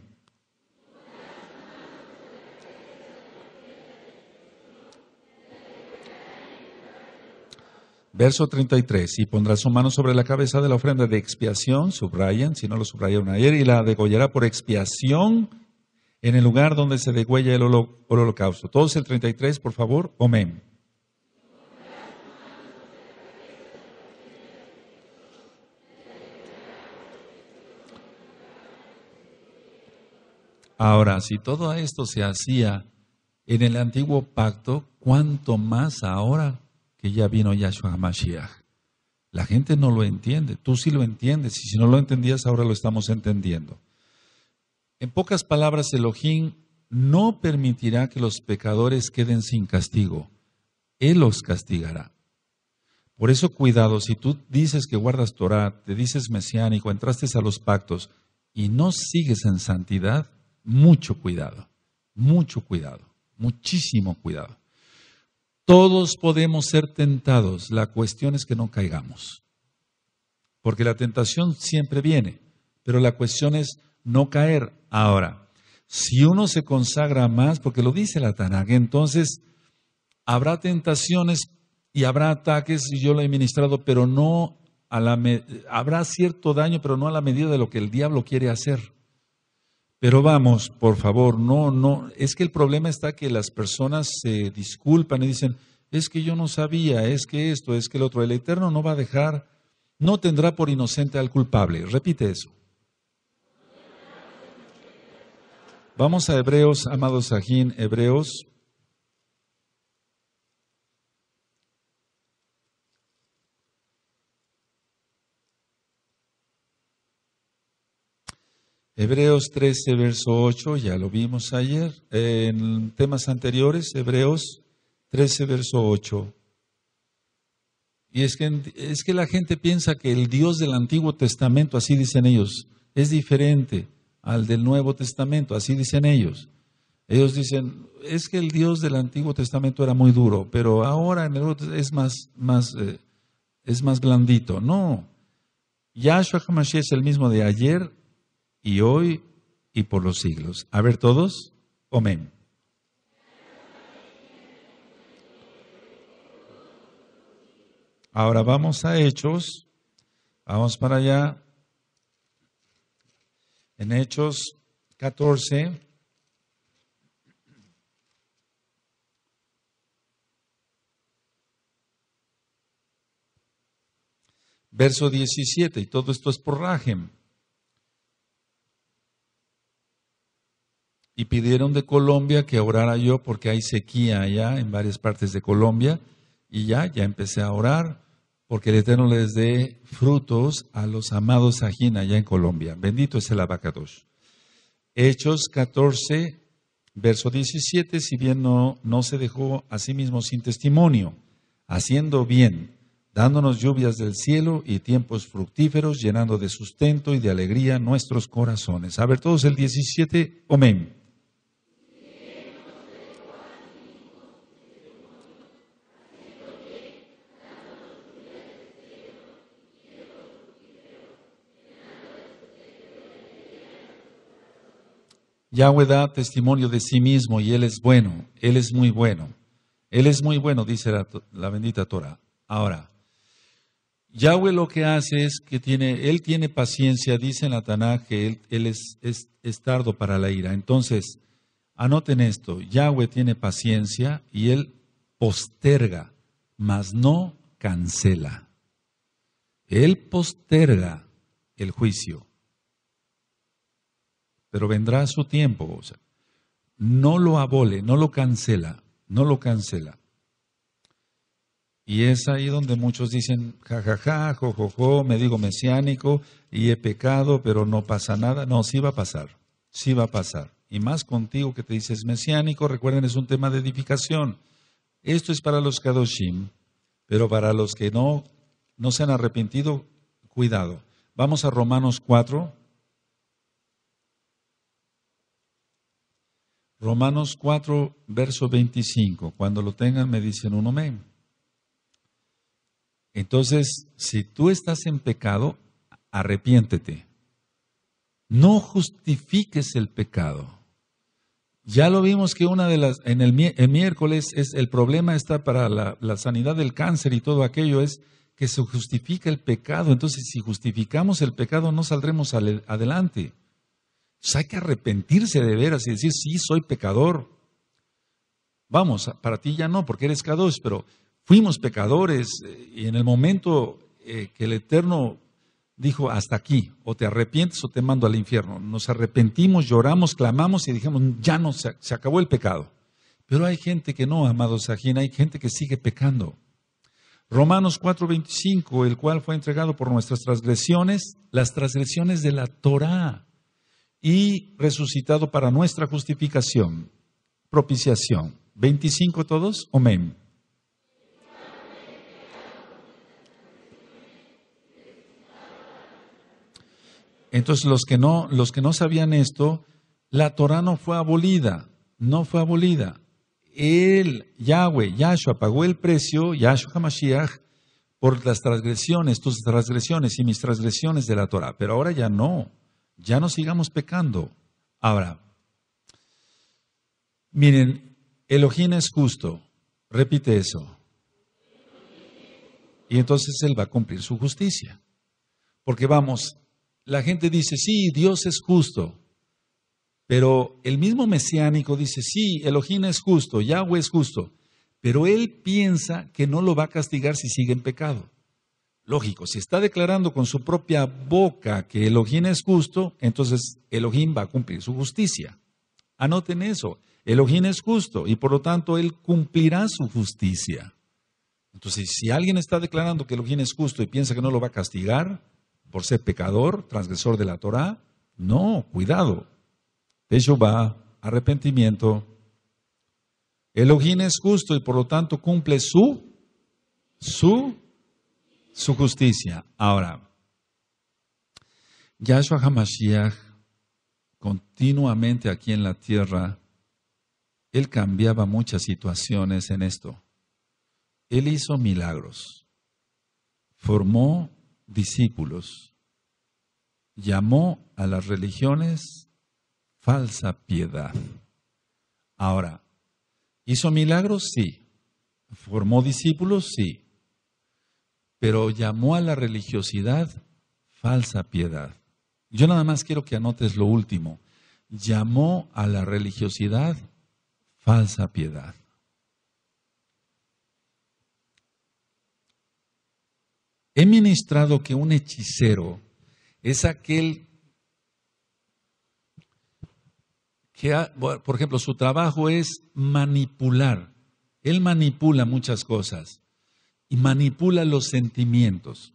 Verso 33. Y pondrá su mano sobre la cabeza de la ofrenda de expiación, subrayan, si no lo subrayaron ayer, y la degollará por expiación en el lugar donde se degüella el holocausto. Todos el 33, por favor. Amén. Ahora, si todo esto se hacía en el antiguo pacto, ¿cuánto más ahora que ya vino Yahshua HaMashiach? La gente no lo entiende, tú sí lo entiendes, y si no lo entendías, ahora lo estamos entendiendo. En pocas palabras, Elohim no permitirá que los pecadores queden sin castigo, Él los castigará. Por eso cuidado, si tú dices que guardas Torah, te dices mesiánico, entraste a los pactos y no sigues en santidad, mucho cuidado, mucho cuidado, muchísimo cuidado. Todos podemos ser tentados, la cuestión es que no caigamos, porque la tentación siempre viene, pero la cuestión es no caer. Ahora, si uno se consagra más, porque lo dice la Tanakh, entonces habrá tentaciones y habrá ataques, y yo lo he ministrado, pero no a la habrá cierto daño, pero no a la medida de lo que el diablo quiere hacer. Pero vamos, por favor, no, no, es que el problema está que las personas se disculpan y dicen, es que yo no sabía, es que esto, es que el otro, el Eterno no va a dejar, no tendrá por inocente al culpable. Repite eso. Vamos a Hebreos, amados ajín, Hebreos Hebreos 13, verso 8, ya lo vimos ayer. En temas anteriores, Hebreos 13, verso 8. Y es que, la gente piensa que el Dios del Antiguo Testamento, así dicen ellos, es diferente al del Nuevo Testamento, así dicen ellos. Ellos dicen, es que el Dios del Antiguo Testamento era muy duro, pero ahora es más, eh, es más blandito. No, Yahshua Hamashiach es el mismo de ayer, y hoy y por los siglos. A ver todos, amén. Ahora vamos a Hechos, vamos para allá. En Hechos 14. Verso 17, y todo esto es por Rajem. y pidieron de Colombia que orara yo porque hay sequía allá en varias partes de Colombia y ya, ya empecé a orar porque el Eterno les dé frutos a los amados Sajín allá en Colombia. Bendito es el abacadosh. Hechos 14, verso 17, si bien no, no se dejó a sí mismo sin testimonio, haciendo bien, dándonos lluvias del cielo y tiempos fructíferos, llenando de sustento y de alegría nuestros corazones. A ver, todos el 17, amén. Yahweh da testimonio de sí mismo y Él es bueno, Él es muy bueno. Él es muy bueno, dice la, bendita Torah. Ahora, Yahweh lo que hace es que tiene, Él tiene paciencia, dice en la que Él, es, es, es tardo para la ira. Entonces, anoten esto, Yahweh tiene paciencia y Él posterga, mas no cancela. Él posterga el juicio pero vendrá su tiempo. no lo abole, no lo cancela, no lo cancela. Y es ahí donde muchos dicen, jajaja, jojojo, jo, jo, me digo mesiánico y he pecado, pero no pasa nada. No, sí va a pasar, sí va a pasar. Y más contigo que te dices mesiánico, recuerden, es un tema de edificación. Esto es para los kadoshim, pero para los que no, no se han arrepentido, cuidado. Vamos a Romanos 4, Romanos 4, verso 25. Cuando lo tengan me dicen un amén. Entonces, si tú estás en pecado, arrepiéntete. No justifiques el pecado. Ya lo vimos que una de las, en el, miércoles, es, el problema está para la sanidad del cáncer y todo aquello es que se justifica el pecado. Entonces, si justificamos el pecado, no saldremos adelante. Pues hay que arrepentirse de veras y decir, sí, soy pecador. Vamos, para ti ya no, porque eres k pero fuimos pecadores eh, y en el momento eh, que el Eterno dijo, hasta aquí, o te arrepientes o te mando al infierno. Nos arrepentimos, lloramos, clamamos y dijimos, ya no, se, acabó el pecado. Pero hay gente que no, amado Sajín, hay gente que sigue pecando. Romanos 4:25, el cual fue entregado por nuestras transgresiones, las transgresiones de la Torá y resucitado para nuestra justificación, propiciación. 25 todos, amén. Entonces los que no, sabían esto, la Torah no fue abolida, no fue abolida. Él, Yahweh, Yahshua, pagó el precio, Yahshua Hamashiach, por las transgresiones, tus transgresiones y mis transgresiones de la Torah. Pero ahora ya no ya no sigamos pecando. Ahora, miren, Elohim es justo, repite eso. Y entonces Él va a cumplir su justicia. Porque vamos, la gente dice, sí, Dios es justo. Pero el mismo mesiánico dice, sí, Elohim es justo, Yahweh es justo. Pero él piensa que no lo va a castigar si sigue en pecado. Lógico, si está declarando con su propia boca que Elohim es justo, entonces Elohim va a cumplir su justicia. Anoten eso, Elohim es justo y por lo tanto él cumplirá su justicia. Entonces, si alguien está declarando que Elohim es justo y piensa que no lo va a castigar por ser pecador, transgresor de la Torá, no, cuidado. va arrepentimiento. Elohim es justo y por lo tanto cumple su, su su justicia. Ahora, Yahshua HaMashiach continuamente aquí en la tierra, él cambiaba muchas situaciones en esto. Él hizo milagros, formó discípulos, llamó a las religiones falsa piedad. Ahora, ¿hizo milagros? Sí. ¿Formó discípulos? Sí pero llamó a la religiosidad falsa piedad. Yo nada más quiero que anotes lo último. Llamó a la religiosidad falsa piedad. He ministrado que un hechicero es aquel que, por ejemplo, su trabajo es manipular. Él manipula muchas cosas y manipula los sentimientos.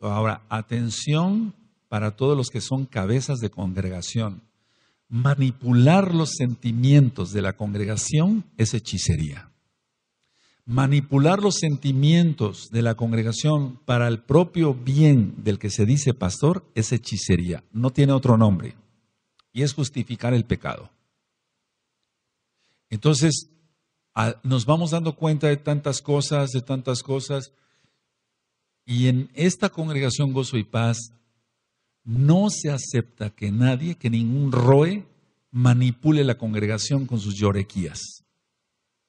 Ahora, atención para todos los que son cabezas de congregación. Manipular los sentimientos de la congregación es hechicería. Manipular los sentimientos de la congregación para el propio bien del que se dice pastor es hechicería. No tiene otro nombre. Y es justificar el pecado. Entonces, nos vamos dando cuenta de tantas cosas, de tantas cosas. Y en esta congregación Gozo y Paz no se acepta que nadie, que ningún roe manipule la congregación con sus llorequías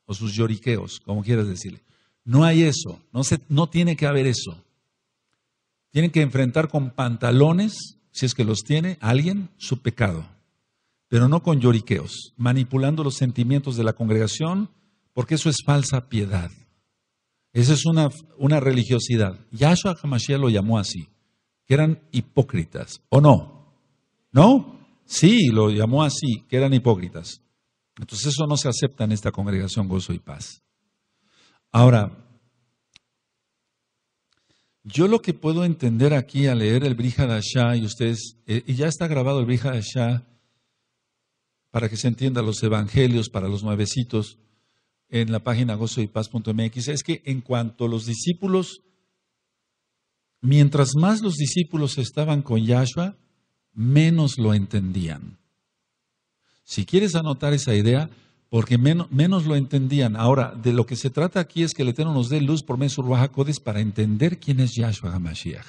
o sus lloriqueos, como quieras decirle. No hay eso, no, no tiene que haber eso. Tienen que enfrentar con pantalones, si es que los tiene, alguien su pecado, pero no con lloriqueos, manipulando los sentimientos de la congregación porque eso es falsa piedad. Esa es una, una religiosidad. Yahshua Hamashiach lo llamó así, que eran hipócritas, ¿o no? ¿No? Sí, lo llamó así, que eran hipócritas. Entonces eso no se acepta en esta congregación Gozo y Paz. Ahora, yo lo que puedo entender aquí al leer el Asha y ustedes, eh, y ya está grabado el Asha para que se entienda los evangelios para los nuevecitos, en la página gozoypaz.mx es que en cuanto los discípulos, mientras más los discípulos estaban con Yahshua, menos lo entendían. Si quieres anotar esa idea, porque menos, lo entendían. Ahora, de lo que se trata aquí es que el Eterno nos dé luz por medio de para entender quién es Yahshua HaMashiach.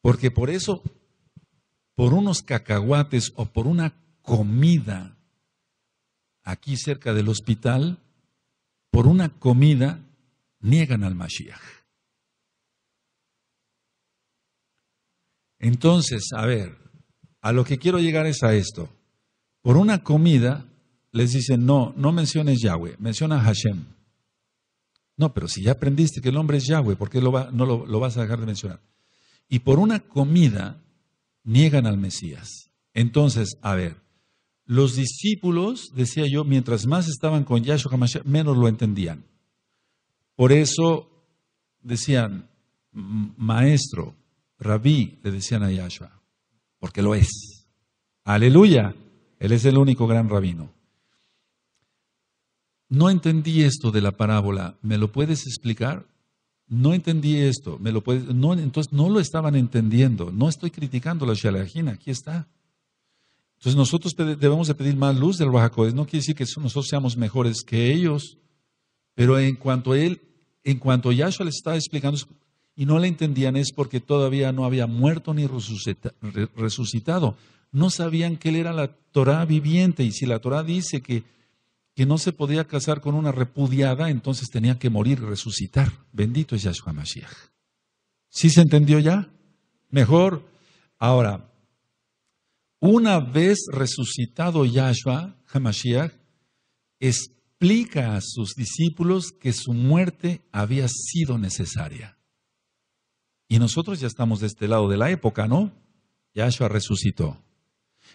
Porque por eso, por unos cacahuates o por una comida, aquí cerca del hospital, por una comida niegan al Mashiach. Entonces, a ver, a lo que quiero llegar es a esto. Por una comida les dicen, no, no menciones Yahweh, menciona Hashem. No, pero si ya aprendiste que el hombre es Yahweh, ¿por qué no lo vas a dejar de mencionar? Y por una comida niegan al Mesías. Entonces, a ver, los discípulos, decía yo, mientras más estaban con Yahshua menos lo entendían. Por eso decían, maestro, rabí, le decían a Yahshua, porque lo es. Aleluya, él es el único gran rabino. No entendí esto de la parábola, ¿me lo puedes explicar? No entendí esto, ¿me lo puedes? No, entonces no lo estaban entendiendo, no estoy criticando la shalajina, aquí está. Entonces nosotros debemos de pedir más luz del Bajacodes. No quiere decir que nosotros seamos mejores que ellos, pero en cuanto a él, en cuanto Yahshua le estaba explicando y no le entendían es porque todavía no había muerto ni resucitado. No sabían que él era la Torah viviente y si la Torah dice que, que no se podía casar con una repudiada, entonces tenía que morir y resucitar. Bendito es Yahshua Mashiach. ¿Sí se entendió ya? Mejor. Ahora, una vez resucitado Yahshua Hamashiach, explica a sus discípulos que su muerte había sido necesaria. Y nosotros ya estamos de este lado de la época, ¿no? Yahshua resucitó.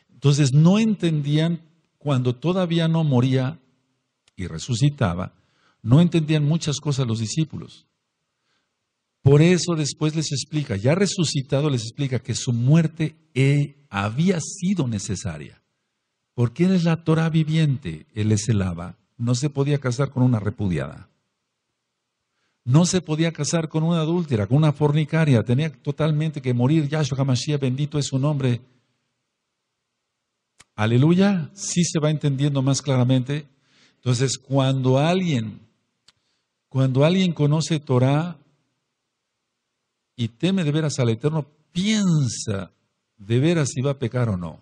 Entonces no entendían cuando todavía no moría y resucitaba, no entendían muchas cosas los discípulos. Por eso después les explica, ya resucitado les explica que su muerte eh, había sido necesaria. Porque él es la Torah viviente, él es elaba. No se podía casar con una repudiada. No se podía casar con una adúltera, con una fornicaria. Tenía totalmente que morir. Yahshua HaMashiach, bendito es su nombre. Aleluya. Sí se va entendiendo más claramente. Entonces, cuando alguien, cuando alguien conoce Torah, y teme de veras al Eterno, piensa de veras si va a pecar o no.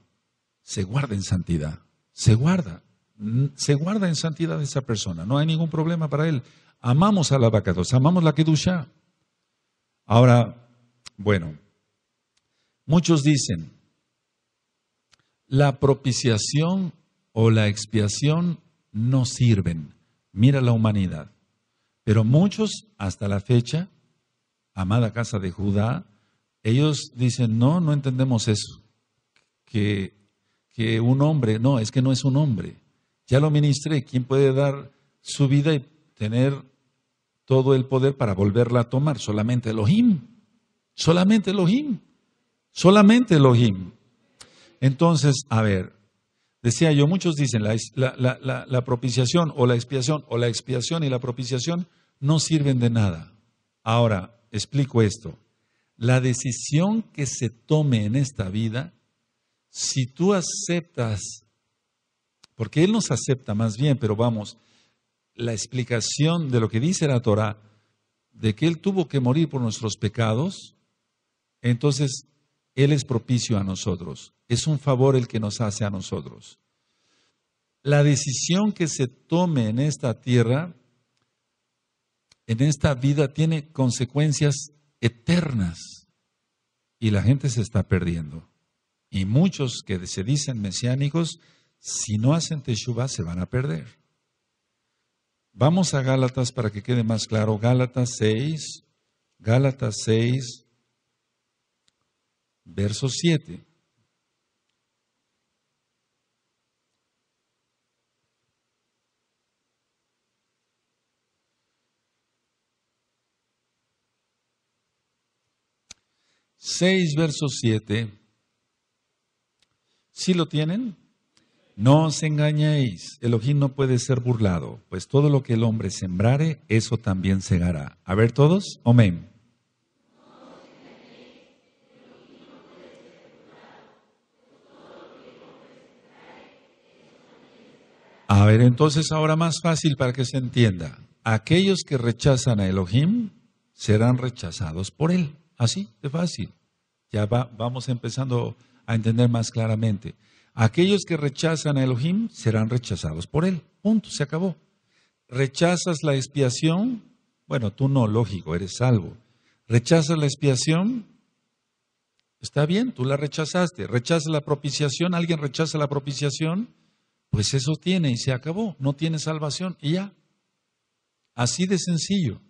Se guarda en santidad, se guarda, se guarda en santidad esa persona, no hay ningún problema para él. Amamos a la vacados, amamos la Kedusha. Ahora, bueno, muchos dicen, la propiciación o la expiación no sirven. Mira la humanidad. Pero muchos, hasta la fecha, amada casa de Judá, ellos dicen, no, no entendemos eso, que, un hombre, no, es que no es un hombre, ya lo ministré, ¿quién puede dar su vida y tener todo el poder para volverla a tomar? Solamente Elohim, solamente Elohim, solamente Elohim. Entonces, a ver, decía yo, muchos dicen, la, la propiciación o la expiación o la expiación y la propiciación no sirven de nada. Ahora, Explico esto. La decisión que se tome en esta vida, si tú aceptas, porque Él nos acepta más bien, pero vamos, la explicación de lo que dice la Torah, de que Él tuvo que morir por nuestros pecados, entonces Él es propicio a nosotros. Es un favor el que nos hace a nosotros. La decisión que se tome en esta tierra en esta vida tiene consecuencias eternas y la gente se está perdiendo. Y muchos que se dicen mesiánicos, si no hacen teshuva, se van a perder. Vamos a Gálatas para que quede más claro. Gálatas 6, Gálatas 6, verso 7. 6, versos 7. ¿Sí lo tienen? No os engañéis, Elohim no puede ser burlado, pues todo lo que el hombre sembrare, eso también segará. A ver todos, amén. A ver, entonces ahora más fácil para que se entienda. Aquellos que rechazan a Elohim serán rechazados por él. Así de fácil. Ya vamos empezando a entender más claramente. Aquellos que rechazan a Elohim serán rechazados por él. Punto, se acabó. ¿Rechazas la expiación? Bueno, tú no, lógico, eres salvo. ¿Rechazas la expiación? Está bien, tú la rechazaste. ¿Rechazas la propiciación? ¿Alguien rechaza la propiciación? Pues eso tiene y se acabó. No tiene salvación y ya. Así de sencillo.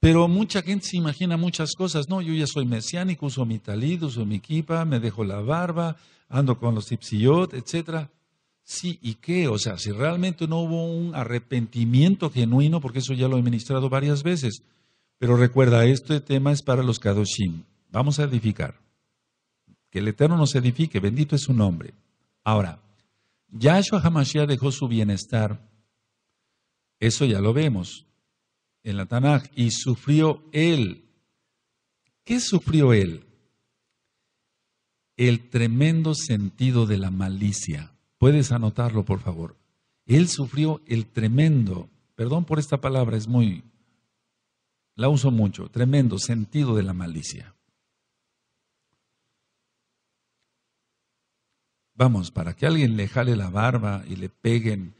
Pero mucha gente se imagina muchas cosas. No, yo ya soy mesiánico, uso mi talid, uso mi kipa, me dejo la barba, ando con los tipsiot, etc. Sí, ¿y qué? O sea, si realmente no hubo un arrepentimiento genuino, porque eso ya lo he ministrado varias veces. Pero recuerda, este tema es para los kadoshim. Vamos a edificar. Que el Eterno nos edifique, bendito es su nombre. Ahora, Yahshua Hamashiach dejó su bienestar. Eso ya lo vemos en la Tanaj, y sufrió él. ¿Qué sufrió él? El tremendo sentido de la malicia. Puedes anotarlo, por favor. Él sufrió el tremendo, perdón por esta palabra, es muy, la uso mucho, tremendo sentido de la malicia. Vamos, para que alguien le jale la barba y le peguen,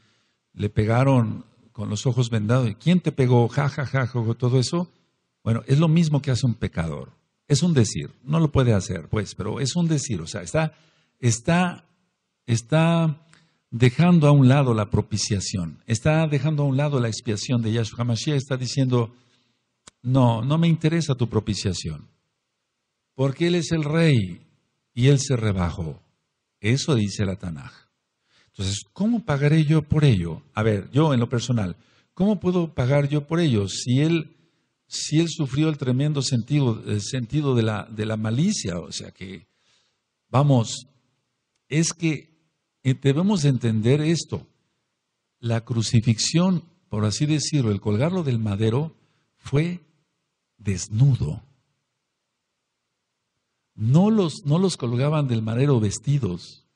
le pegaron con los ojos vendados, ¿y quién te pegó? Ja, ja, ja, todo eso. Bueno, es lo mismo que hace un pecador. Es un decir, no lo puede hacer, pues, pero es un decir, o sea, está, está, está dejando a un lado la propiciación, está dejando a un lado la expiación de Yahshua Mashiach, está diciendo, no, no me interesa tu propiciación, porque Él es el rey y Él se rebajó. Eso dice la Tanaj. Entonces, ¿cómo pagaré yo por ello? A ver, yo en lo personal, ¿cómo puedo pagar yo por ello si él, si él sufrió el tremendo sentido, el sentido de, la, de la malicia? O sea que, vamos, es que eh, debemos entender esto. La crucifixión, por así decirlo, el colgarlo del madero, fue desnudo. No los, no los colgaban del madero vestidos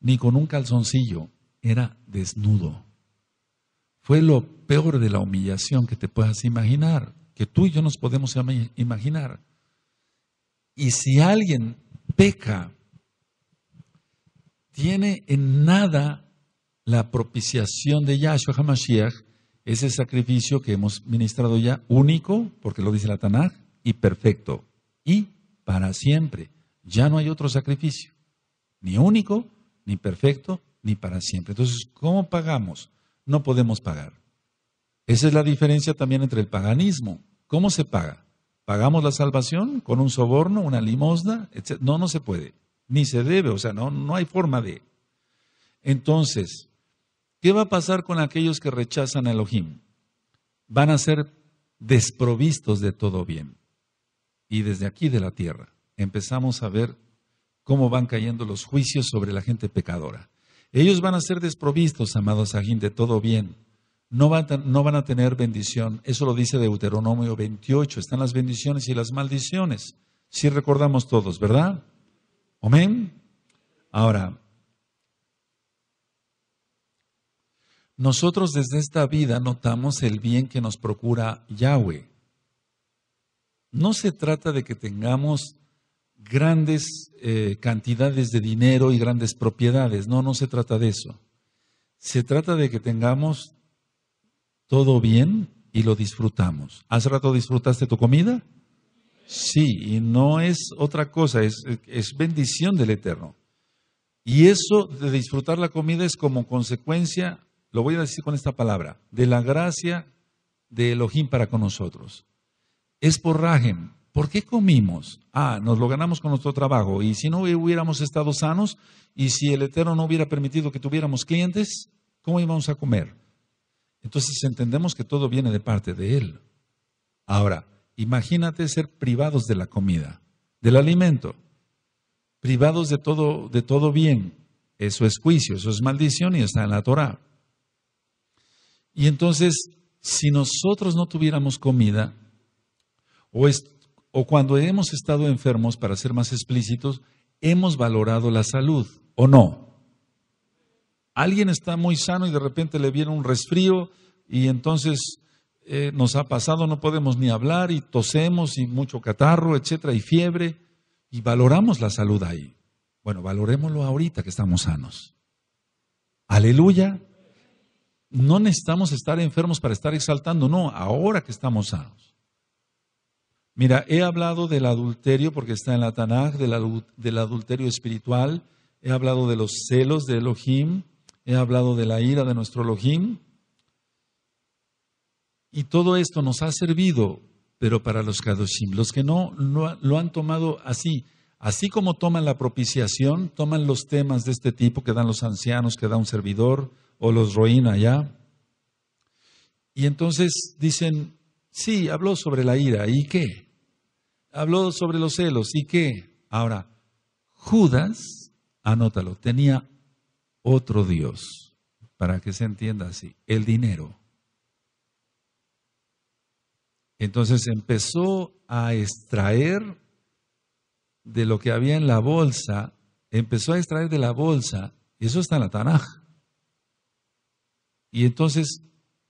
ni con un calzoncillo, era desnudo. Fue lo peor de la humillación que te puedas imaginar, que tú y yo nos podemos imaginar. Y si alguien peca, tiene en nada la propiciación de Yahshua HaMashiach, ese sacrificio que hemos ministrado ya, único, porque lo dice la Tanaj, y perfecto, y para siempre. Ya no hay otro sacrificio, ni único, ni perfecto, ni para siempre. Entonces, ¿cómo pagamos? No podemos pagar. Esa es la diferencia también entre el paganismo. ¿Cómo se paga? ¿Pagamos la salvación con un soborno, una limosna? No, no se puede, ni se debe, o sea, no, no hay forma de. Entonces, ¿qué va a pasar con aquellos que rechazan a Elohim? Van a ser desprovistos de todo bien. Y desde aquí de la tierra empezamos a ver cómo van cayendo los juicios sobre la gente pecadora. Ellos van a ser desprovistos, amados ajín, de todo bien. No van, a, no van a tener bendición. Eso lo dice Deuteronomio 28. Están las bendiciones y las maldiciones. Si recordamos todos, ¿verdad? Amén. Ahora, nosotros desde esta vida notamos el bien que nos procura Yahweh. No se trata de que tengamos grandes eh, cantidades de dinero y grandes propiedades. No, no se trata de eso. Se trata de que tengamos todo bien y lo disfrutamos. ¿Hace rato disfrutaste tu comida? Sí, y no es otra cosa, es, bendición del Eterno. Y eso de disfrutar la comida es como consecuencia, lo voy a decir con esta palabra, de la gracia de Elohim para con nosotros. Es por ¿Por qué comimos? Ah, nos lo ganamos con nuestro trabajo. Y si no hubiéramos estado sanos y si el Eterno no hubiera permitido que tuviéramos clientes, ¿cómo íbamos a comer? Entonces entendemos que todo viene de parte de Él. Ahora, imagínate ser privados de la comida, del alimento, privados de todo, bien. Eso es juicio, eso es maldición y está en la Torah. Y entonces, si nosotros no tuviéramos comida, o, o cuando hemos estado enfermos, para ser más explícitos, hemos valorado la salud, ¿o no? Alguien está muy sano y de repente le viene un resfrío y entonces eh, nos ha pasado, no podemos ni hablar y tosemos y mucho catarro, etcétera, y fiebre, y valoramos la salud ahí. Bueno, valorémoslo ahorita que estamos sanos. Aleluya. No necesitamos estar enfermos para estar exaltando, no, ahora que estamos sanos. Mira, he hablado del adulterio porque está en la Tanaj, del, adulterio espiritual, he hablado de los celos de Elohim, he hablado de la ira de nuestro Elohim. Y todo esto nos ha servido, pero para los Kadoshim, los que no, lo han tomado así, así como toman la propiciación, toman los temas de este tipo que dan los ancianos, que da un servidor, o los roína ya. Y entonces dicen, sí, habló sobre la ira, ¿y qué? habló sobre los celos. ¿Y qué? Ahora, Judas, anótalo, tenía otro Dios, para que se entienda así, el dinero. Entonces empezó a extraer de lo que había en la bolsa, empezó a extraer de la bolsa, eso está en la Tanaj. Y entonces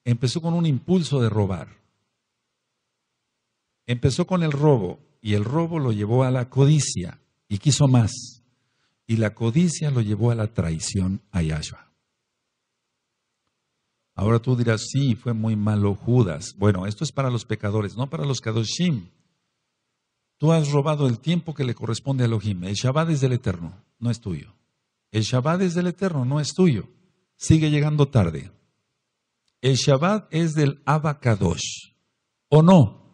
empezó con un impulso de robar. Empezó con el robo, y el robo lo llevó a la codicia y quiso más. Y la codicia lo llevó a la traición a Yahshua. Ahora tú dirás, sí, fue muy malo Judas. Bueno, esto es para los pecadores, no para los Kadoshim. Tú has robado el tiempo que le corresponde a Elohim. El Shabbat es del Eterno, no es tuyo. El Shabbat es del Eterno, no es tuyo. Sigue llegando tarde. El Shabbat es del Kadosh ¿O no?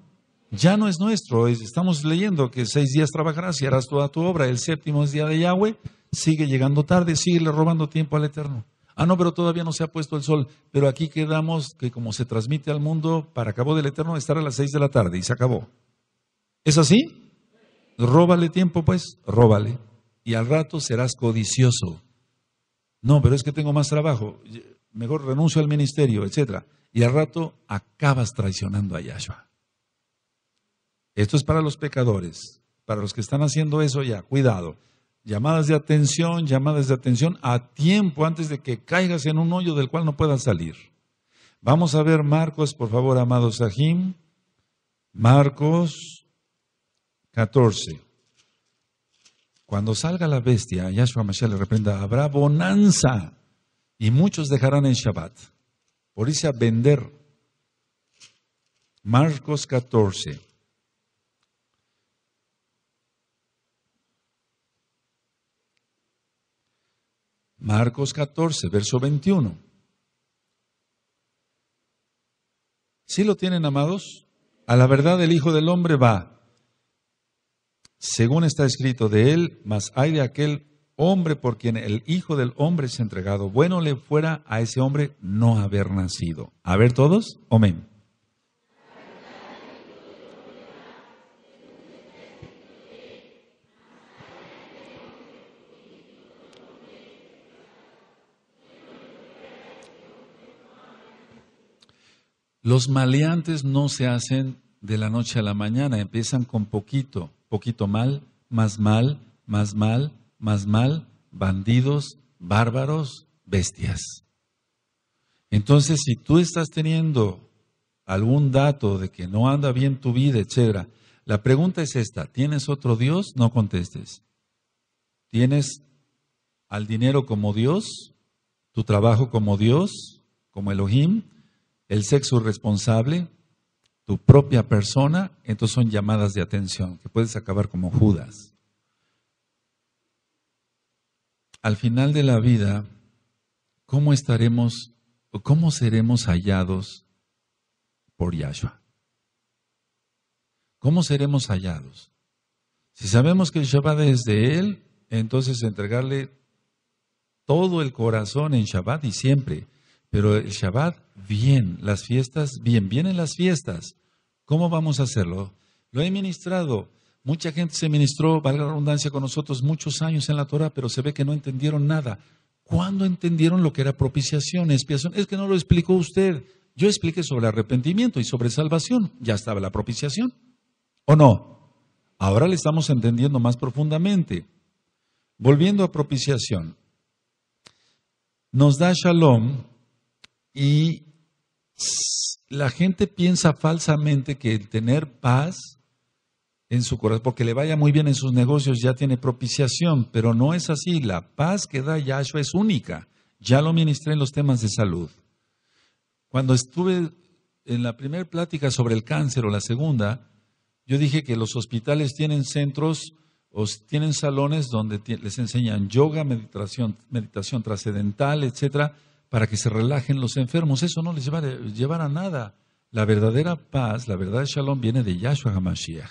ya no es nuestro. Estamos leyendo que seis días trabajarás y harás toda tu obra. El séptimo es día de Yahweh. Sigue llegando tarde, sigue robando tiempo al Eterno. Ah, no, pero todavía no se ha puesto el sol. Pero aquí quedamos que como se transmite al mundo, para acabo del Eterno estará a las seis de la tarde y se acabó. ¿Es así? Róbale tiempo, pues, róbale. Y al rato serás codicioso. No, pero es que tengo más trabajo. Mejor renuncio al ministerio, etc. Y al rato acabas traicionando a Yahshua. Esto es para los pecadores, para los que están haciendo eso ya, cuidado. Llamadas de atención, llamadas de atención a tiempo antes de que caigas en un hoyo del cual no puedas salir. Vamos a ver Marcos, por favor, amado Sahim. Marcos 14. Cuando salga la bestia, Yahshua Mashiach le reprenda, habrá bonanza y muchos dejarán en Shabbat por irse a vender. Marcos 14. Marcos 14, verso 21. ¿Sí lo tienen, amados? A la verdad el Hijo del Hombre va, según está escrito de él, mas hay de aquel hombre por quien el Hijo del Hombre es entregado. Bueno le fuera a ese hombre no haber nacido. A ver todos, amén. Los maleantes no se hacen de la noche a la mañana, empiezan con poquito, poquito mal, más mal, más mal, más mal, bandidos, bárbaros, bestias. Entonces, si tú estás teniendo algún dato de que no anda bien tu vida, etcétera, la pregunta es esta, ¿tienes otro Dios? No contestes. ¿Tienes al dinero como Dios? ¿Tu trabajo como Dios? ¿Como Elohim? el sexo responsable, tu propia persona, entonces son llamadas de atención, que puedes acabar como Judas. Al final de la vida, ¿cómo estaremos o cómo seremos hallados por Yahshua? ¿Cómo seremos hallados? Si sabemos que el Shabbat es de Él, entonces entregarle todo el corazón en Shabbat y siempre. Pero el Shabbat, bien, las fiestas, bien, vienen las fiestas. ¿Cómo vamos a hacerlo? Lo he ministrado. Mucha gente se ministró, valga la redundancia, con nosotros muchos años en la Torah, pero se ve que no entendieron nada. ¿Cuándo entendieron lo que era propiciación, expiación? Es que no lo explicó usted. Yo expliqué sobre arrepentimiento y sobre salvación. Ya estaba la propiciación. ¿O no? Ahora le estamos entendiendo más profundamente. Volviendo a propiciación. Nos da shalom y la gente piensa falsamente que el tener paz en su corazón, porque le vaya muy bien en sus negocios, ya tiene propiciación, pero no es así. La paz que da Yahshua es única. Ya lo ministré en los temas de salud. Cuando estuve en la primera plática sobre el cáncer o la segunda, yo dije que los hospitales tienen centros o tienen salones donde les enseñan yoga, meditación, meditación trascendental, etcétera para que se relajen los enfermos. Eso no les llevar a nada. La verdadera paz, la verdadera shalom viene de Yahshua HaMashiach.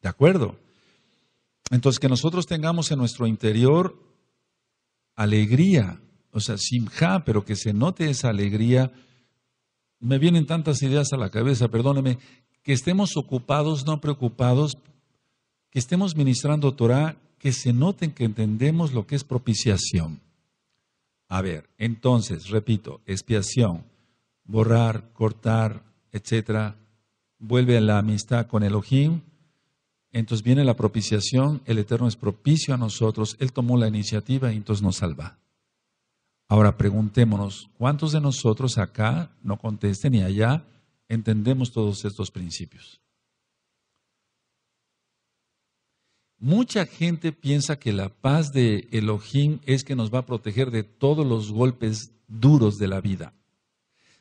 ¿De acuerdo? Entonces, que nosotros tengamos en nuestro interior alegría, o sea, simja, pero que se note esa alegría. Me vienen tantas ideas a la cabeza, perdóneme, que estemos ocupados, no preocupados, que estemos ministrando Torah, que se noten que entendemos lo que es propiciación. A ver, entonces, repito, expiación, borrar, cortar, etcétera, vuelve a la amistad con Elohim. Entonces viene la propiciación, el Eterno es propicio a nosotros, Él tomó la iniciativa y entonces nos salva. Ahora preguntémonos, ¿cuántos de nosotros acá, no contesten y allá, entendemos todos estos principios? Mucha gente piensa que la paz de Elohim es que nos va a proteger de todos los golpes duros de la vida.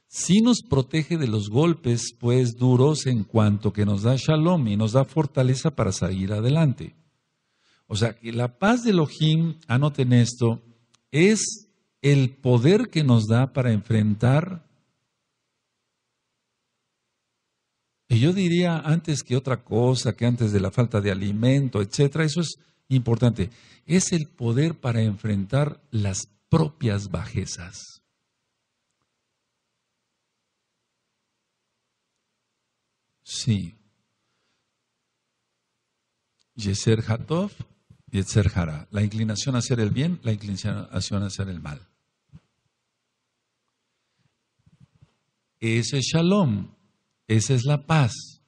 Si nos protege de los golpes, pues duros, en cuanto que nos da shalom y nos da fortaleza para salir adelante. O sea, que la paz de Elohim, anoten esto, es el poder que nos da para enfrentar Y yo diría antes que otra cosa, que antes de la falta de alimento, etcétera, eso es importante. Es el poder para enfrentar las propias bajezas. Sí. Yeser Hatov, Yetzer Hara. La inclinación a hacer el bien, la inclinación a hacer el mal. Ese Shalom, esa es la paz.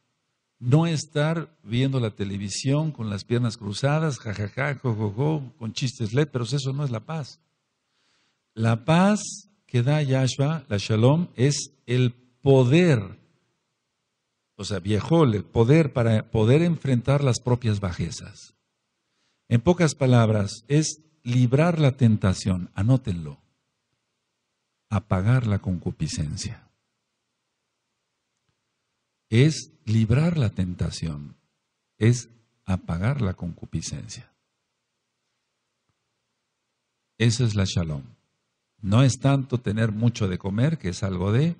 No estar viendo la televisión con las piernas cruzadas, jajaja, jojojo, con chistes led, pero eso no es la paz. La paz que da Yahshua, la Shalom, es el poder, o sea, viejole, poder para poder enfrentar las propias bajezas. En pocas palabras, es librar la tentación, anótenlo, apagar la concupiscencia es librar la tentación, es apagar la concupiscencia. Eso es la shalom. No es tanto tener mucho de comer, que es algo de,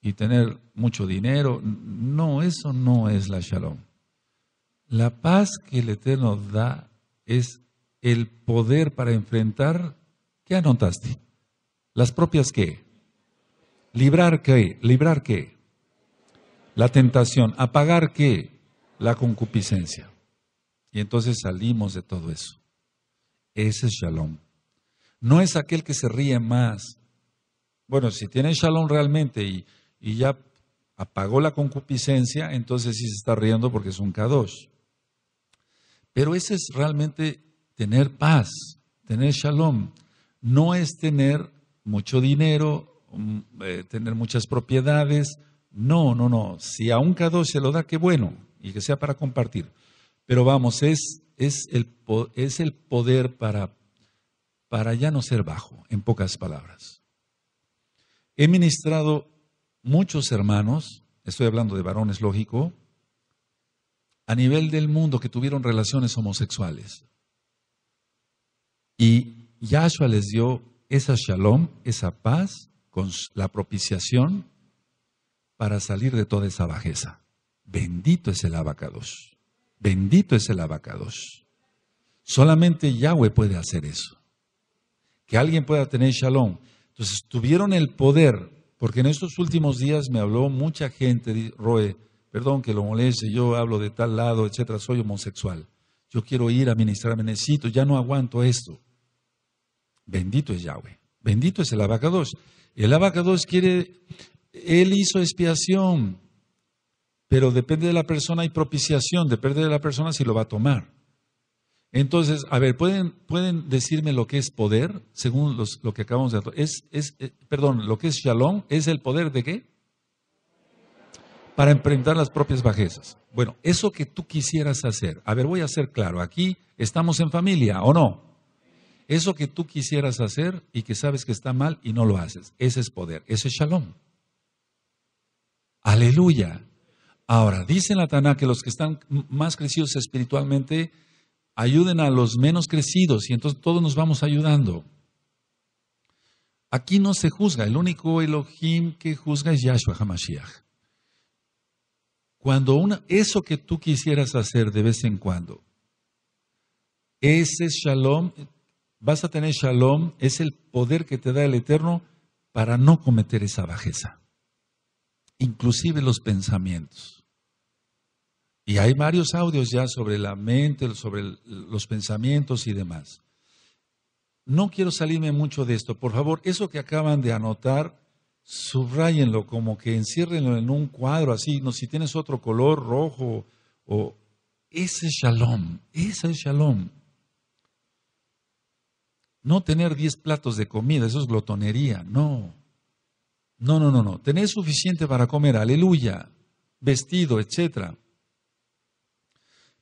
y tener mucho dinero. No, eso no es la shalom. La paz que el Eterno da es el poder para enfrentar, ¿qué anotaste? Las propias qué? Librar qué? Librar qué? La tentación. ¿Apagar qué? La concupiscencia. Y entonces salimos de todo eso. Ese es shalom. No es aquel que se ríe más. Bueno, si tiene shalom realmente y, ya apagó la concupiscencia, entonces sí se está riendo porque es un kadosh. Pero ese es realmente tener paz, tener shalom. No es tener mucho dinero, mm, eh, tener muchas propiedades, no, no, no. Si a un Kadosh se lo da, qué bueno. Y que sea para compartir. Pero vamos, es, es, el, poder para, para ya no ser bajo, en pocas palabras. He ministrado muchos hermanos, estoy hablando de varones, lógico, a nivel del mundo que tuvieron relaciones homosexuales. Y Yahshua les dio esa shalom, esa paz, con la propiciación para salir de toda esa bajeza. Bendito es el abacados. Bendito es el abacados. Solamente Yahweh puede hacer eso. Que alguien pueda tener shalom. Entonces tuvieron el poder, porque en estos últimos días me habló mucha gente, Roe, perdón que lo moleste, yo hablo de tal lado, etcétera, soy homosexual. Yo quiero ir a ministrar, me necesito, ya no aguanto esto. Bendito es Yahweh. Bendito es el abacados. El abacados quiere él hizo expiación, pero depende de la persona y propiciación, depende de la persona si lo va a tomar. Entonces, a ver, ¿pueden, decirme lo que es poder, según lo que acabamos de... Es, es, eh, perdón, lo que es shalom es el poder de qué? Para enfrentar las propias bajezas. Bueno, eso que tú quisieras hacer, a ver, voy a ser claro, aquí estamos en familia, ¿o no? Eso que tú quisieras hacer y que sabes que está mal y no lo haces, ese es poder, ese es shalom. Aleluya. Ahora, dice la Taná que los que están más crecidos espiritualmente ayuden a los menos crecidos y entonces todos nos vamos ayudando. Aquí no se juzga, el único Elohim que juzga es Yahshua HaMashiach. Cuando eso que tú quisieras hacer de vez en cuando, ese shalom, vas a tener shalom, es el poder que te da el Eterno para no cometer esa bajeza inclusive los pensamientos. Y hay varios audios ya sobre la mente, sobre los pensamientos y demás. No quiero salirme mucho de esto. Por favor, eso que acaban de anotar, subrayenlo, como que enciérrenlo en un cuadro así. No, si tienes otro color, rojo, o. Ese es shalom, ese es shalom. No tener diez platos de comida, eso es glotonería, no. No, no, no, no. Tenés suficiente para comer, aleluya, vestido, etc.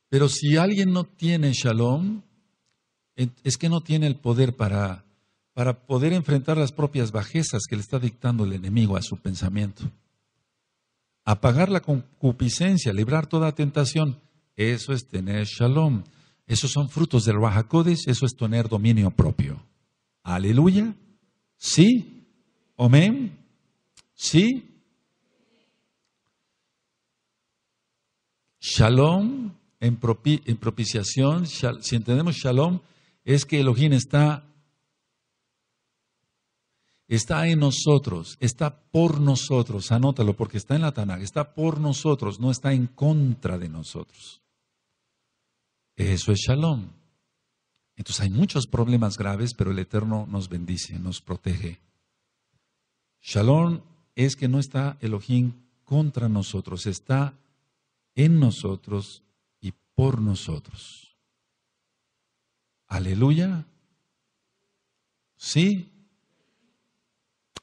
Pero si alguien no tiene shalom, es que no tiene el poder para, poder enfrentar las propias bajezas que le está dictando el enemigo a su pensamiento. Apagar la concupiscencia, librar toda tentación, eso es tener shalom. Esos son frutos del Rahakodes, eso es tener dominio propio. Aleluya. ¿Sí? Amén. ¿Sí? Shalom, en, propiciación, si entendemos shalom, es que Elohim está, está en nosotros, está por nosotros, anótalo porque está en la tanag, está por nosotros, no está en contra de nosotros. Eso es shalom. Entonces hay muchos problemas graves, pero el Eterno nos bendice, nos protege. Shalom es que no está Elohim contra nosotros, está en nosotros y por nosotros. Aleluya. ¿Sí?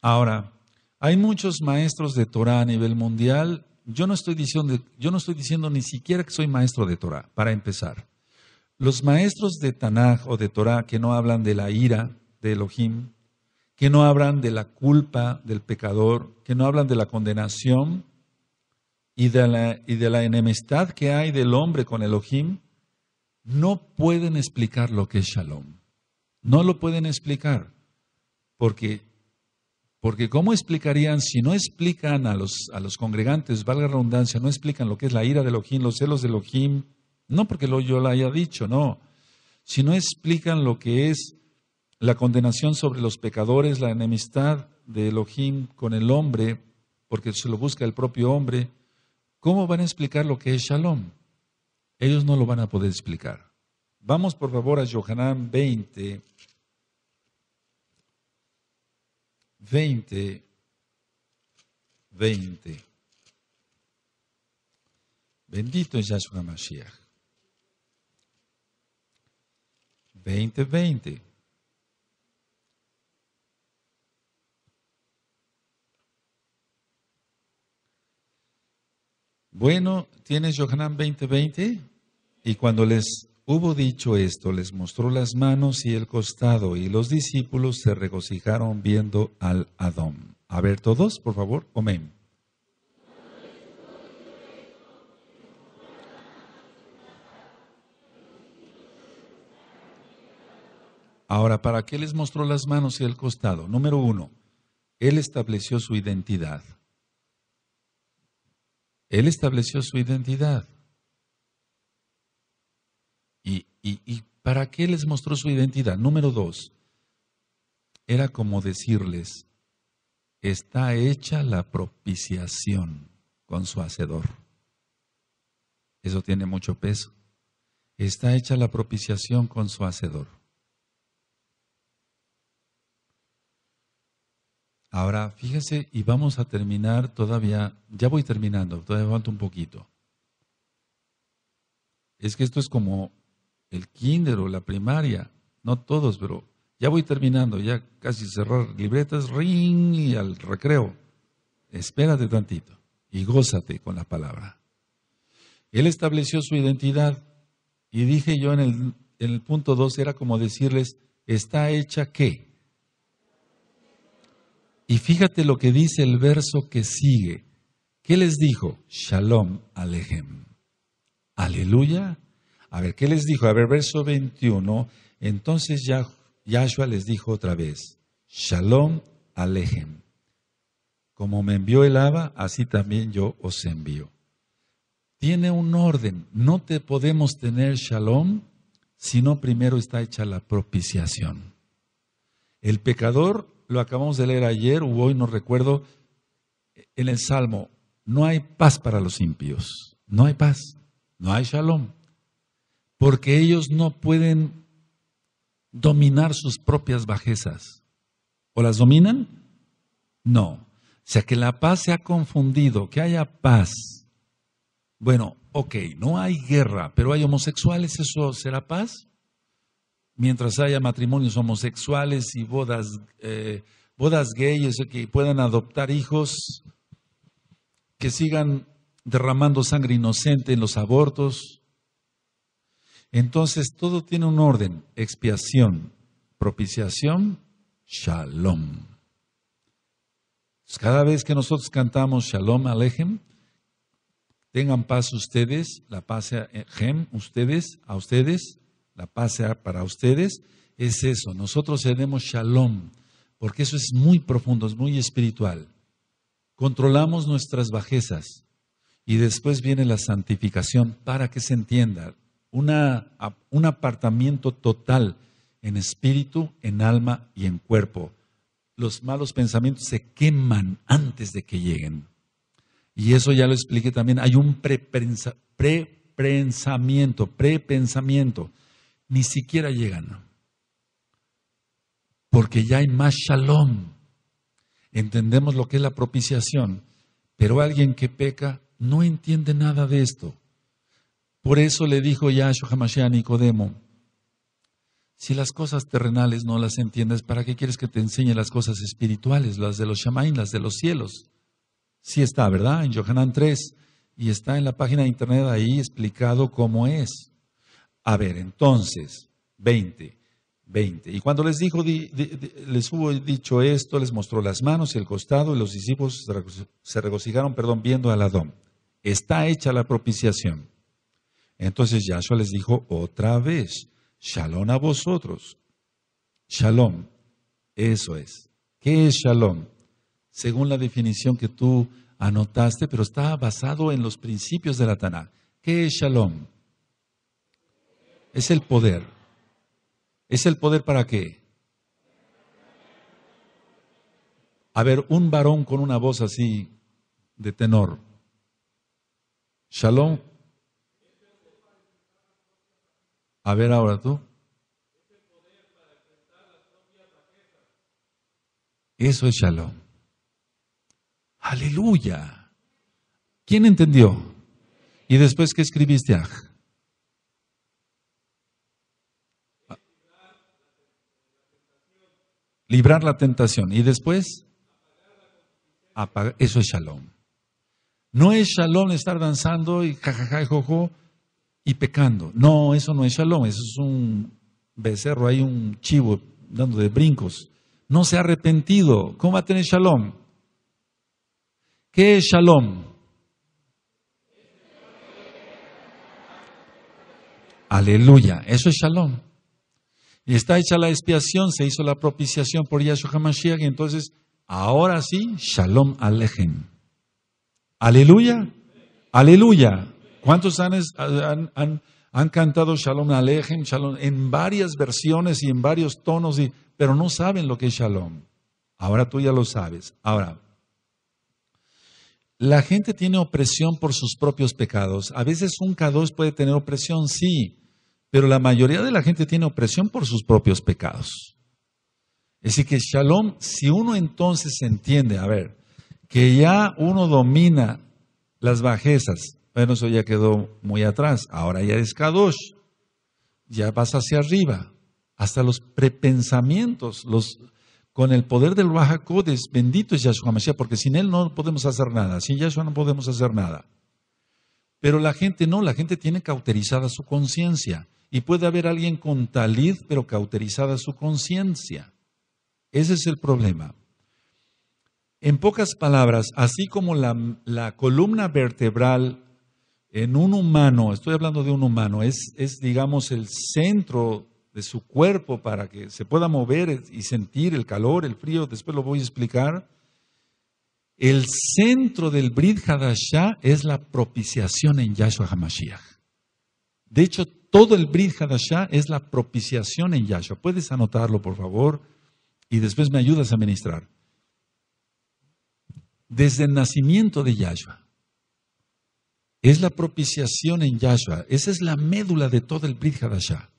Ahora, hay muchos maestros de Torah a nivel mundial. Yo no estoy diciendo, yo no estoy diciendo ni siquiera que soy maestro de Torah, para empezar. Los maestros de Tanaj o de Torah que no hablan de la ira de Elohim, que no hablan de la culpa del pecador, que no hablan de la condenación y de la, enemistad que hay del hombre con Elohim, no pueden explicar lo que es shalom. No lo pueden explicar, porque, porque ¿cómo explicarían si no explican a los, a los congregantes, valga la redundancia, no explican lo que es la ira de Elohim, los celos de Elohim? No porque lo, yo la haya dicho, no. Si no explican lo que es la condenación sobre los pecadores, la enemistad de Elohim con el hombre, porque se lo busca el propio hombre, ¿cómo van a explicar lo que es shalom? Ellos no lo van a poder explicar. Vamos por favor a Yohanan 20, 20, 20. Bendito es Yahshua Mashiach. 20, 20. Bueno, tienes Johanán 20:20. Y cuando les hubo dicho esto, les mostró las manos y el costado, y los discípulos se regocijaron viendo al Adón. A ver todos, por favor, amén. Ahora, ¿para qué les mostró las manos y el costado? Número uno, Él estableció su identidad. Él estableció su identidad. ¿Y, y para qué les mostró su identidad? Número dos, era como decirles, está hecha la propiciación con su hacedor. Eso tiene mucho peso. Está hecha la propiciación con su hacedor. Ahora, fíjese, y vamos a terminar todavía, ya voy terminando, todavía falta un poquito. Es que esto es como el kinder o la primaria, no todos, pero ya voy terminando, ya casi cerrar libretas, ring y al recreo. Espérate tantito y gózate con la palabra. Él estableció su identidad y dije yo en el, el punto 2 era como decirles, está hecha qué? Y fíjate lo que dice el verso que sigue. ¿Qué les dijo? Shalom Alejem. Aleluya. A ver, ¿qué les dijo? A ver, verso 21. Entonces Yahshua les dijo otra vez, Shalom Alejem. Como me envió el Abba, así también yo os envío. Tiene un orden. No te podemos tener Shalom si no primero está hecha la propiciación. El pecador lo acabamos de leer ayer o hoy, no recuerdo, en el Salmo, no hay paz para los impíos, no hay paz, no hay shalom, porque ellos no pueden dominar sus propias bajezas. ¿O las dominan? No. O sea que la paz se ha confundido, que haya paz. Bueno, ok, no hay guerra, pero hay homosexuales, ¿eso será paz? mientras haya matrimonios homosexuales y bodas, eh, bodas gays que puedan adoptar hijos, que sigan derramando sangre inocente en los abortos. Entonces todo tiene un orden, expiación, propiciación, shalom. cada vez que nosotros cantamos shalom alejem, tengan paz ustedes, la paz a eh, ustedes, a ustedes, la paz sea para ustedes, es eso. Nosotros tenemos shalom, porque eso es muy profundo, es muy espiritual. Controlamos nuestras bajezas y después viene la santificación para que se entienda. un apartamiento total en espíritu, en alma y en cuerpo. Los malos pensamientos se queman antes de que lleguen. Y eso ya lo expliqué también. Hay un prepensamiento, prepensamiento ni siquiera llegan. Porque ya hay más shalom. Entendemos lo que es la propiciación, pero alguien que peca no entiende nada de esto. Por eso le dijo ya Hamashiach a Nicodemo, si las cosas terrenales no las entiendes, ¿para qué quieres que te enseñe las cosas espirituales, las de los Shamain, las de los cielos? Sí está, ¿verdad? En Yohanan 3 y está en la página de internet ahí explicado cómo es. A ver, entonces, 20, 20. Y cuando les dijo, les hubo dicho esto, les mostró las manos y el costado, y los discípulos se regocijaron, perdón, viendo al Adón. Está hecha la propiciación. Entonces Yahshua les dijo otra vez, Shalom a vosotros. Shalom, eso es. ¿Qué es Shalom? Según la definición que tú anotaste, pero está basado en los principios de la Taná. ¿Qué es Shalom? Es el poder. ¿Es el poder para qué? A ver, un varón con una voz así de tenor. Shalom. A ver ahora tú. Eso es shalom. Aleluya. ¿Quién entendió? Y después, ¿qué escribiste? Ah? librar la tentación y después Eso es shalom. No es shalom estar danzando y jajaja y jojo y pecando. No, eso no es shalom. Eso es un becerro, hay un chivo dando de brincos. No se ha arrepentido. ¿Cómo va a tener shalom? ¿Qué es shalom? Aleluya. Eso es shalom. Y está hecha la expiación, se hizo la propiciación por Yahshua HaMashiach, y entonces, ahora sí, Shalom Alejem. Aleluya, aleluya. ¿Cuántos han, han, cantado Shalom Alejem, Shalom, en varias versiones y en varios tonos, y, pero no saben lo que es Shalom? Ahora tú ya lo sabes. Ahora, la gente tiene opresión por sus propios pecados. A veces un k puede tener opresión, sí, pero la mayoría de la gente tiene opresión por sus propios pecados. decir que shalom, si uno entonces entiende, a ver, que ya uno domina las bajezas, bueno, eso ya quedó muy atrás, ahora ya es kadosh, ya vas hacia arriba, hasta los prepensamientos, los, con el poder del Rahakodes, bendito es Yahshua Mashiach, porque sin él no podemos hacer nada, sin Yahshua no podemos hacer nada. Pero la gente no, la gente tiene cauterizada su conciencia. Y puede haber alguien con talid, pero cauterizada su conciencia. Ese es el problema. En pocas palabras, así como la, columna vertebral en un humano, estoy hablando de un humano, es, digamos el centro de su cuerpo para que se pueda mover y sentir el calor, el frío, después lo voy a explicar. El centro del Brit Hadashah es la propiciación en Yahshua HaMashiach. De hecho, todo el Brit Hadashah es la propiciación en Yahshua. Puedes anotarlo, por favor, y después me ayudas a ministrar. Desde el nacimiento de Yahshua. Es la propiciación en Yahshua. Esa es la médula de todo el Brit Hadashah.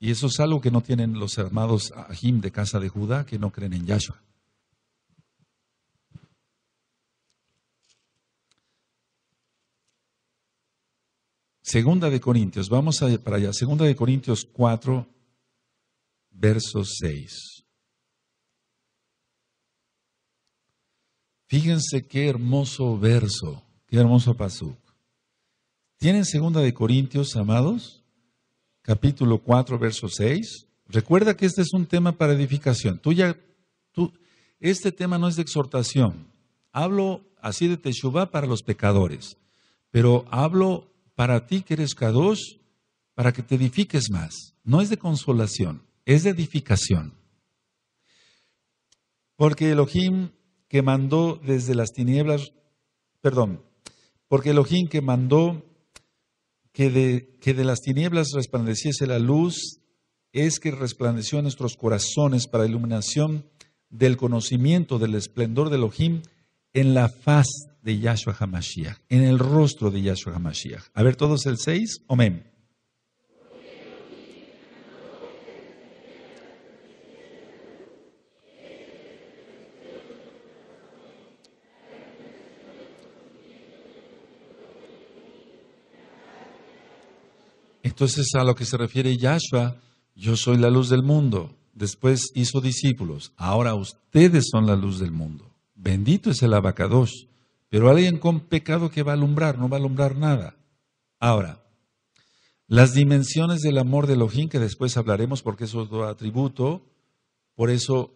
Y eso es algo que no tienen los armados Ahim de casa de Judá que no creen en Yahshua. Segunda de Corintios, vamos a, para allá, Segunda de Corintios 4, verso 6. Fíjense qué hermoso verso, qué hermoso pasuk. ¿Tienen Segunda de Corintios, amados? Capítulo 4, verso 6. Recuerda que este es un tema para edificación. Tú tú, este tema no es de exhortación. Hablo así de Teshuvah para los pecadores, pero hablo para ti que eres Kadosh, para que te edifiques más. No es de consolación, es de edificación. Porque Elohim que mandó desde las tinieblas, perdón, porque Elohim que mandó que de, las tinieblas resplandeciese la luz, es que resplandeció en nuestros corazones para iluminación del conocimiento del esplendor de Elohim en la faz de Yahshua HaMashiach, en el rostro de Yahshua HaMashiach. A ver todos el 6, amén. Entonces a lo que se refiere Yahshua, yo soy la luz del mundo. Después hizo discípulos. Ahora ustedes son la luz del mundo. Bendito es el abacadosh. Pero alguien con pecado que va a alumbrar, no va a alumbrar nada. Ahora, las dimensiones del amor de Elohim, que después hablaremos porque eso es otro atributo, por eso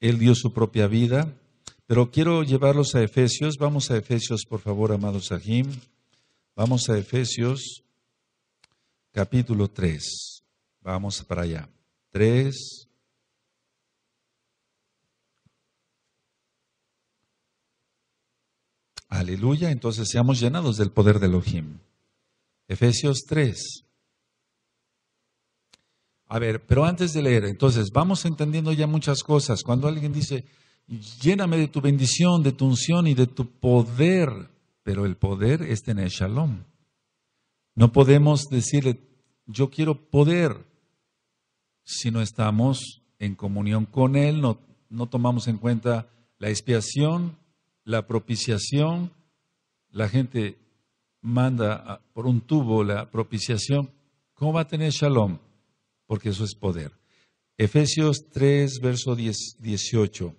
Él dio su propia vida. Pero quiero llevarlos a Efesios. Vamos a Efesios, por favor, amados Sahim. Vamos a Efesios, capítulo 3. Vamos para allá. 3. Aleluya, entonces seamos llenados del poder de Elohim. Efesios 3. A ver, pero antes de leer, entonces vamos entendiendo ya muchas cosas. Cuando alguien dice, lléname de tu bendición, de tu unción y de tu poder, pero el poder es tener shalom. No podemos decirle, yo quiero poder, si no estamos en comunión con Él, no, no tomamos en cuenta la expiación, la propiciación, la gente manda por un tubo la propiciación, ¿cómo va a tener shalom? Porque eso es poder. Efesios 3, verso 18.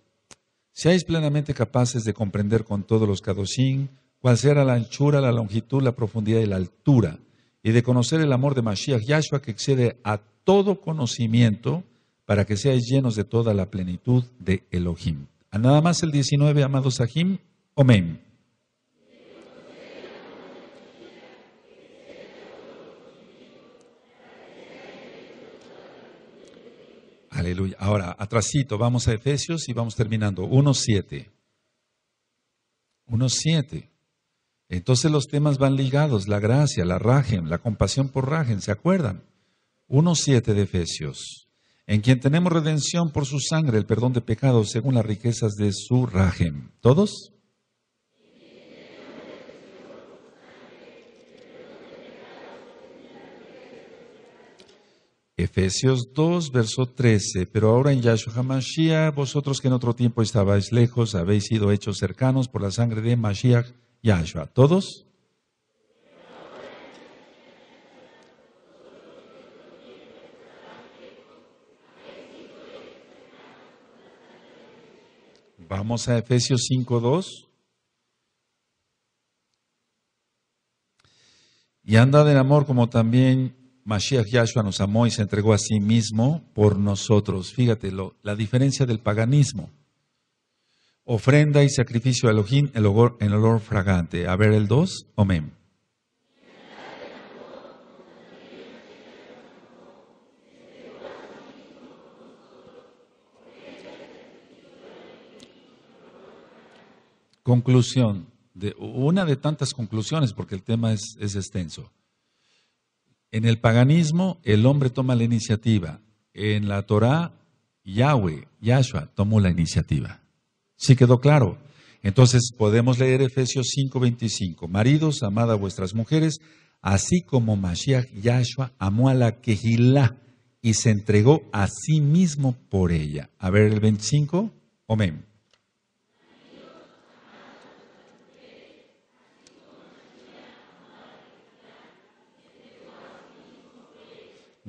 Seáis plenamente capaces de comprender con todos los kadoshim cuál será la anchura, la longitud, la profundidad y la altura, y de conocer el amor de Mashiach Yahshua que excede a todo conocimiento, para que seáis llenos de toda la plenitud de Elohim. Nada más el 19, amado Sahim, omen. Aleluya. Ahora, atrasito, vamos a Efesios y vamos terminando. 1.7. siete. Entonces los temas van ligados, la gracia, la rajen, la compasión por rajen, ¿se acuerdan? siete de Efesios en quien tenemos redención por su sangre, el perdón de pecados, según las riquezas de su rajem. ¿Todos? Efesios 2, verso 13. Pero ahora en Yahshua Mashiach, vosotros que en otro tiempo estabais lejos, habéis sido hechos cercanos por la sangre de Mashiach Yahshua. ¿Todos? Vamos a Efesios 2. Y anda en amor como también Mashiach Yahshua nos amó y se entregó a sí mismo por nosotros. Fíjate la diferencia del paganismo. Ofrenda y sacrificio a Elohim, olor, el olor fragante. A ver el 2, amén. conclusión, de, una de tantas conclusiones, porque el tema es, extenso. En el paganismo, el hombre toma la iniciativa. En la Torah, Yahweh, Yahshua, tomó la iniciativa. ¿Sí quedó claro? Entonces podemos leer Efesios 5:25. Maridos, amad a vuestras mujeres, así como Mashiach Yahshua amó a la quejilá y se entregó a sí mismo por ella. A ver el 25. Amén.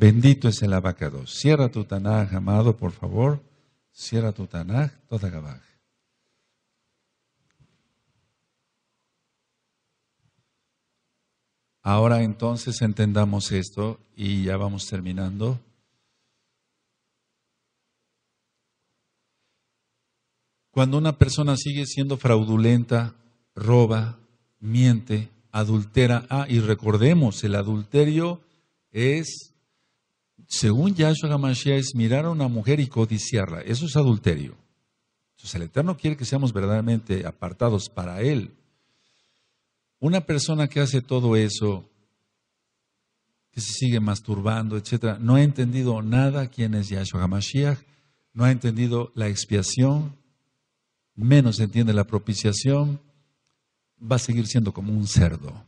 Bendito es el abacado. Cierra tu Tanaj, amado, por favor. Cierra tu Tanaj, toda Gabaj. Ahora entonces entendamos esto y ya vamos terminando. Cuando una persona sigue siendo fraudulenta, roba, miente, adultera, ah, y recordemos, el adulterio es según Yahshua HaMashiach es mirar a una mujer y codiciarla. Eso es adulterio. Entonces el Eterno quiere que seamos verdaderamente apartados para Él. Una persona que hace todo eso, que se sigue masturbando, etc., no ha entendido nada quién es Yahshua Hamashiach, no ha entendido la expiación, menos entiende la propiciación, va a seguir siendo como un cerdo.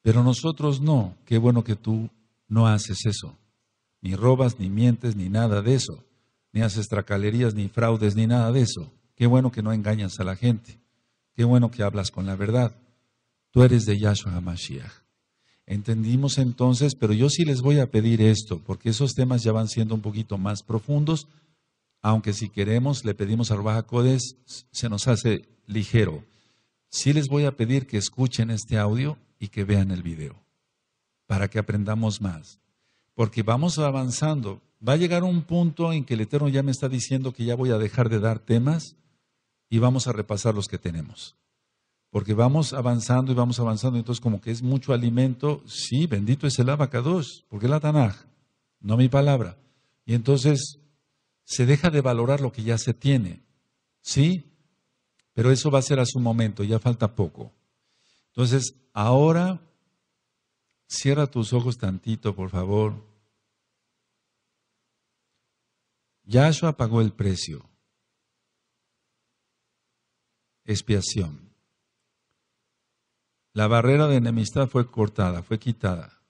Pero nosotros no. Qué bueno que tú no haces eso. Ni robas, ni mientes, ni nada de eso. Ni haces tracalerías, ni fraudes, ni nada de eso. Qué bueno que no engañas a la gente. Qué bueno que hablas con la verdad. Tú eres de Yahshua HaMashiach. Entendimos entonces, pero yo sí les voy a pedir esto, porque esos temas ya van siendo un poquito más profundos, aunque si queremos, le pedimos al Rubaja se nos hace ligero. Sí les voy a pedir que escuchen este audio y que vean el video para que aprendamos más. Porque vamos avanzando. Va a llegar un punto en que el Eterno ya me está diciendo que ya voy a dejar de dar temas y vamos a repasar los que tenemos. Porque vamos avanzando y vamos avanzando, entonces como que es mucho alimento, sí, bendito es el abacados, porque es la Tanaj, no mi palabra. Y entonces se deja de valorar lo que ya se tiene, ¿sí? Pero eso va a ser a su momento, ya falta poco. Entonces, ahora Cierra tus ojos tantito, por favor. Yahshua pagó el precio. Expiación. La barrera de enemistad fue cortada, fue quitada.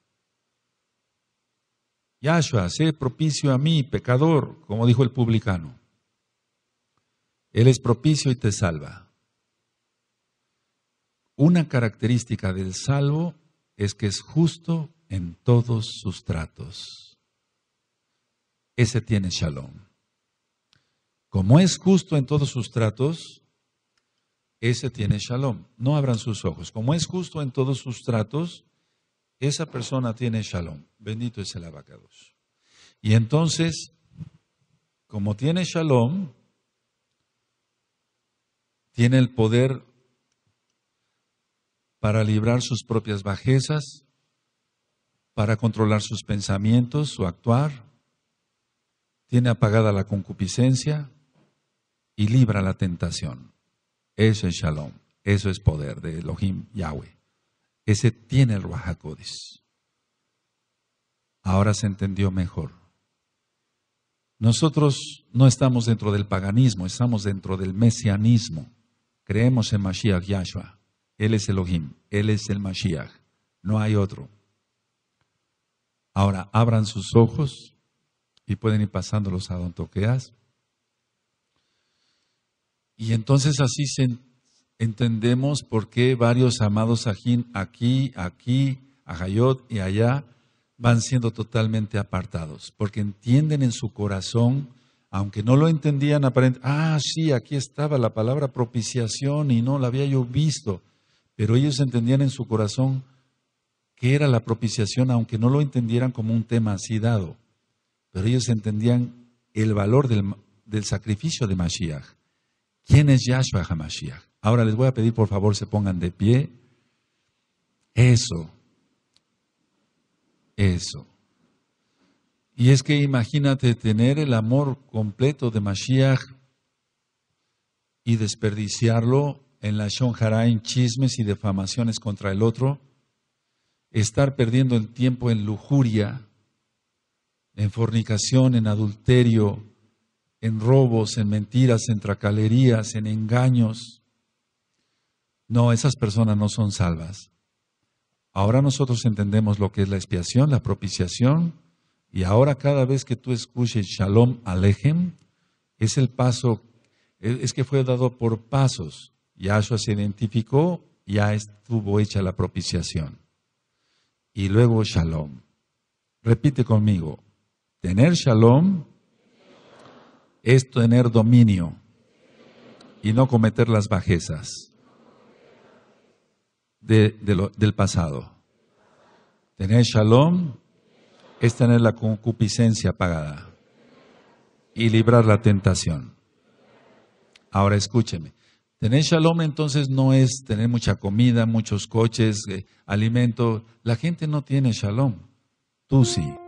Yahshua, sé propicio a mí, pecador, como dijo el publicano. Él es propicio y te salva. Una característica del salvo es que es justo en todos sus tratos. Ese tiene shalom. Como es justo en todos sus tratos, ese tiene shalom. No abran sus ojos. Como es justo en todos sus tratos, esa persona tiene shalom. Bendito es el abacados. Y entonces, como tiene shalom, tiene el poder para librar sus propias bajezas, para controlar sus pensamientos, su actuar, tiene apagada la concupiscencia y libra la tentación. Eso es shalom, eso es poder de Elohim Yahweh. Ese tiene el Ruajacodes. Ahora se entendió mejor. Nosotros no estamos dentro del paganismo, estamos dentro del mesianismo. Creemos en Mashiach Yahshua. Él es Elohim, Él es el Mashiach, no hay otro. Ahora abran sus ojos y pueden ir pasándolos a donde Toqueas. Y entonces así se entendemos por qué varios amados ajín aquí, aquí, a y allá van siendo totalmente apartados, porque entienden en su corazón, aunque no lo entendían aparentemente, ah, sí, aquí estaba la palabra propiciación y no la había yo visto pero ellos entendían en su corazón que era la propiciación, aunque no lo entendieran como un tema así dado, pero ellos entendían el valor del, sacrificio de Mashiach. ¿Quién es Yahshua HaMashiach? Ahora les voy a pedir por favor se pongan de pie. Eso, eso. Y es que imagínate tener el amor completo de Mashiach y desperdiciarlo en la en chismes y defamaciones contra el otro, estar perdiendo el tiempo en lujuria, en fornicación, en adulterio, en robos, en mentiras, en tracalerías, en engaños. No, esas personas no son salvas. Ahora nosotros entendemos lo que es la expiación, la propiciación, y ahora cada vez que tú escuches Shalom Alejem, es el paso, es que fue dado por pasos. Yahshua se identificó, ya estuvo hecha la propiciación. Y luego shalom. Repite conmigo, tener shalom es tener dominio y no cometer las bajezas del pasado. Tener shalom es tener la concupiscencia pagada y librar la tentación. Ahora escúcheme, Tener shalom entonces no es tener mucha comida, muchos coches, eh, alimento. La gente no tiene shalom. Tú sí.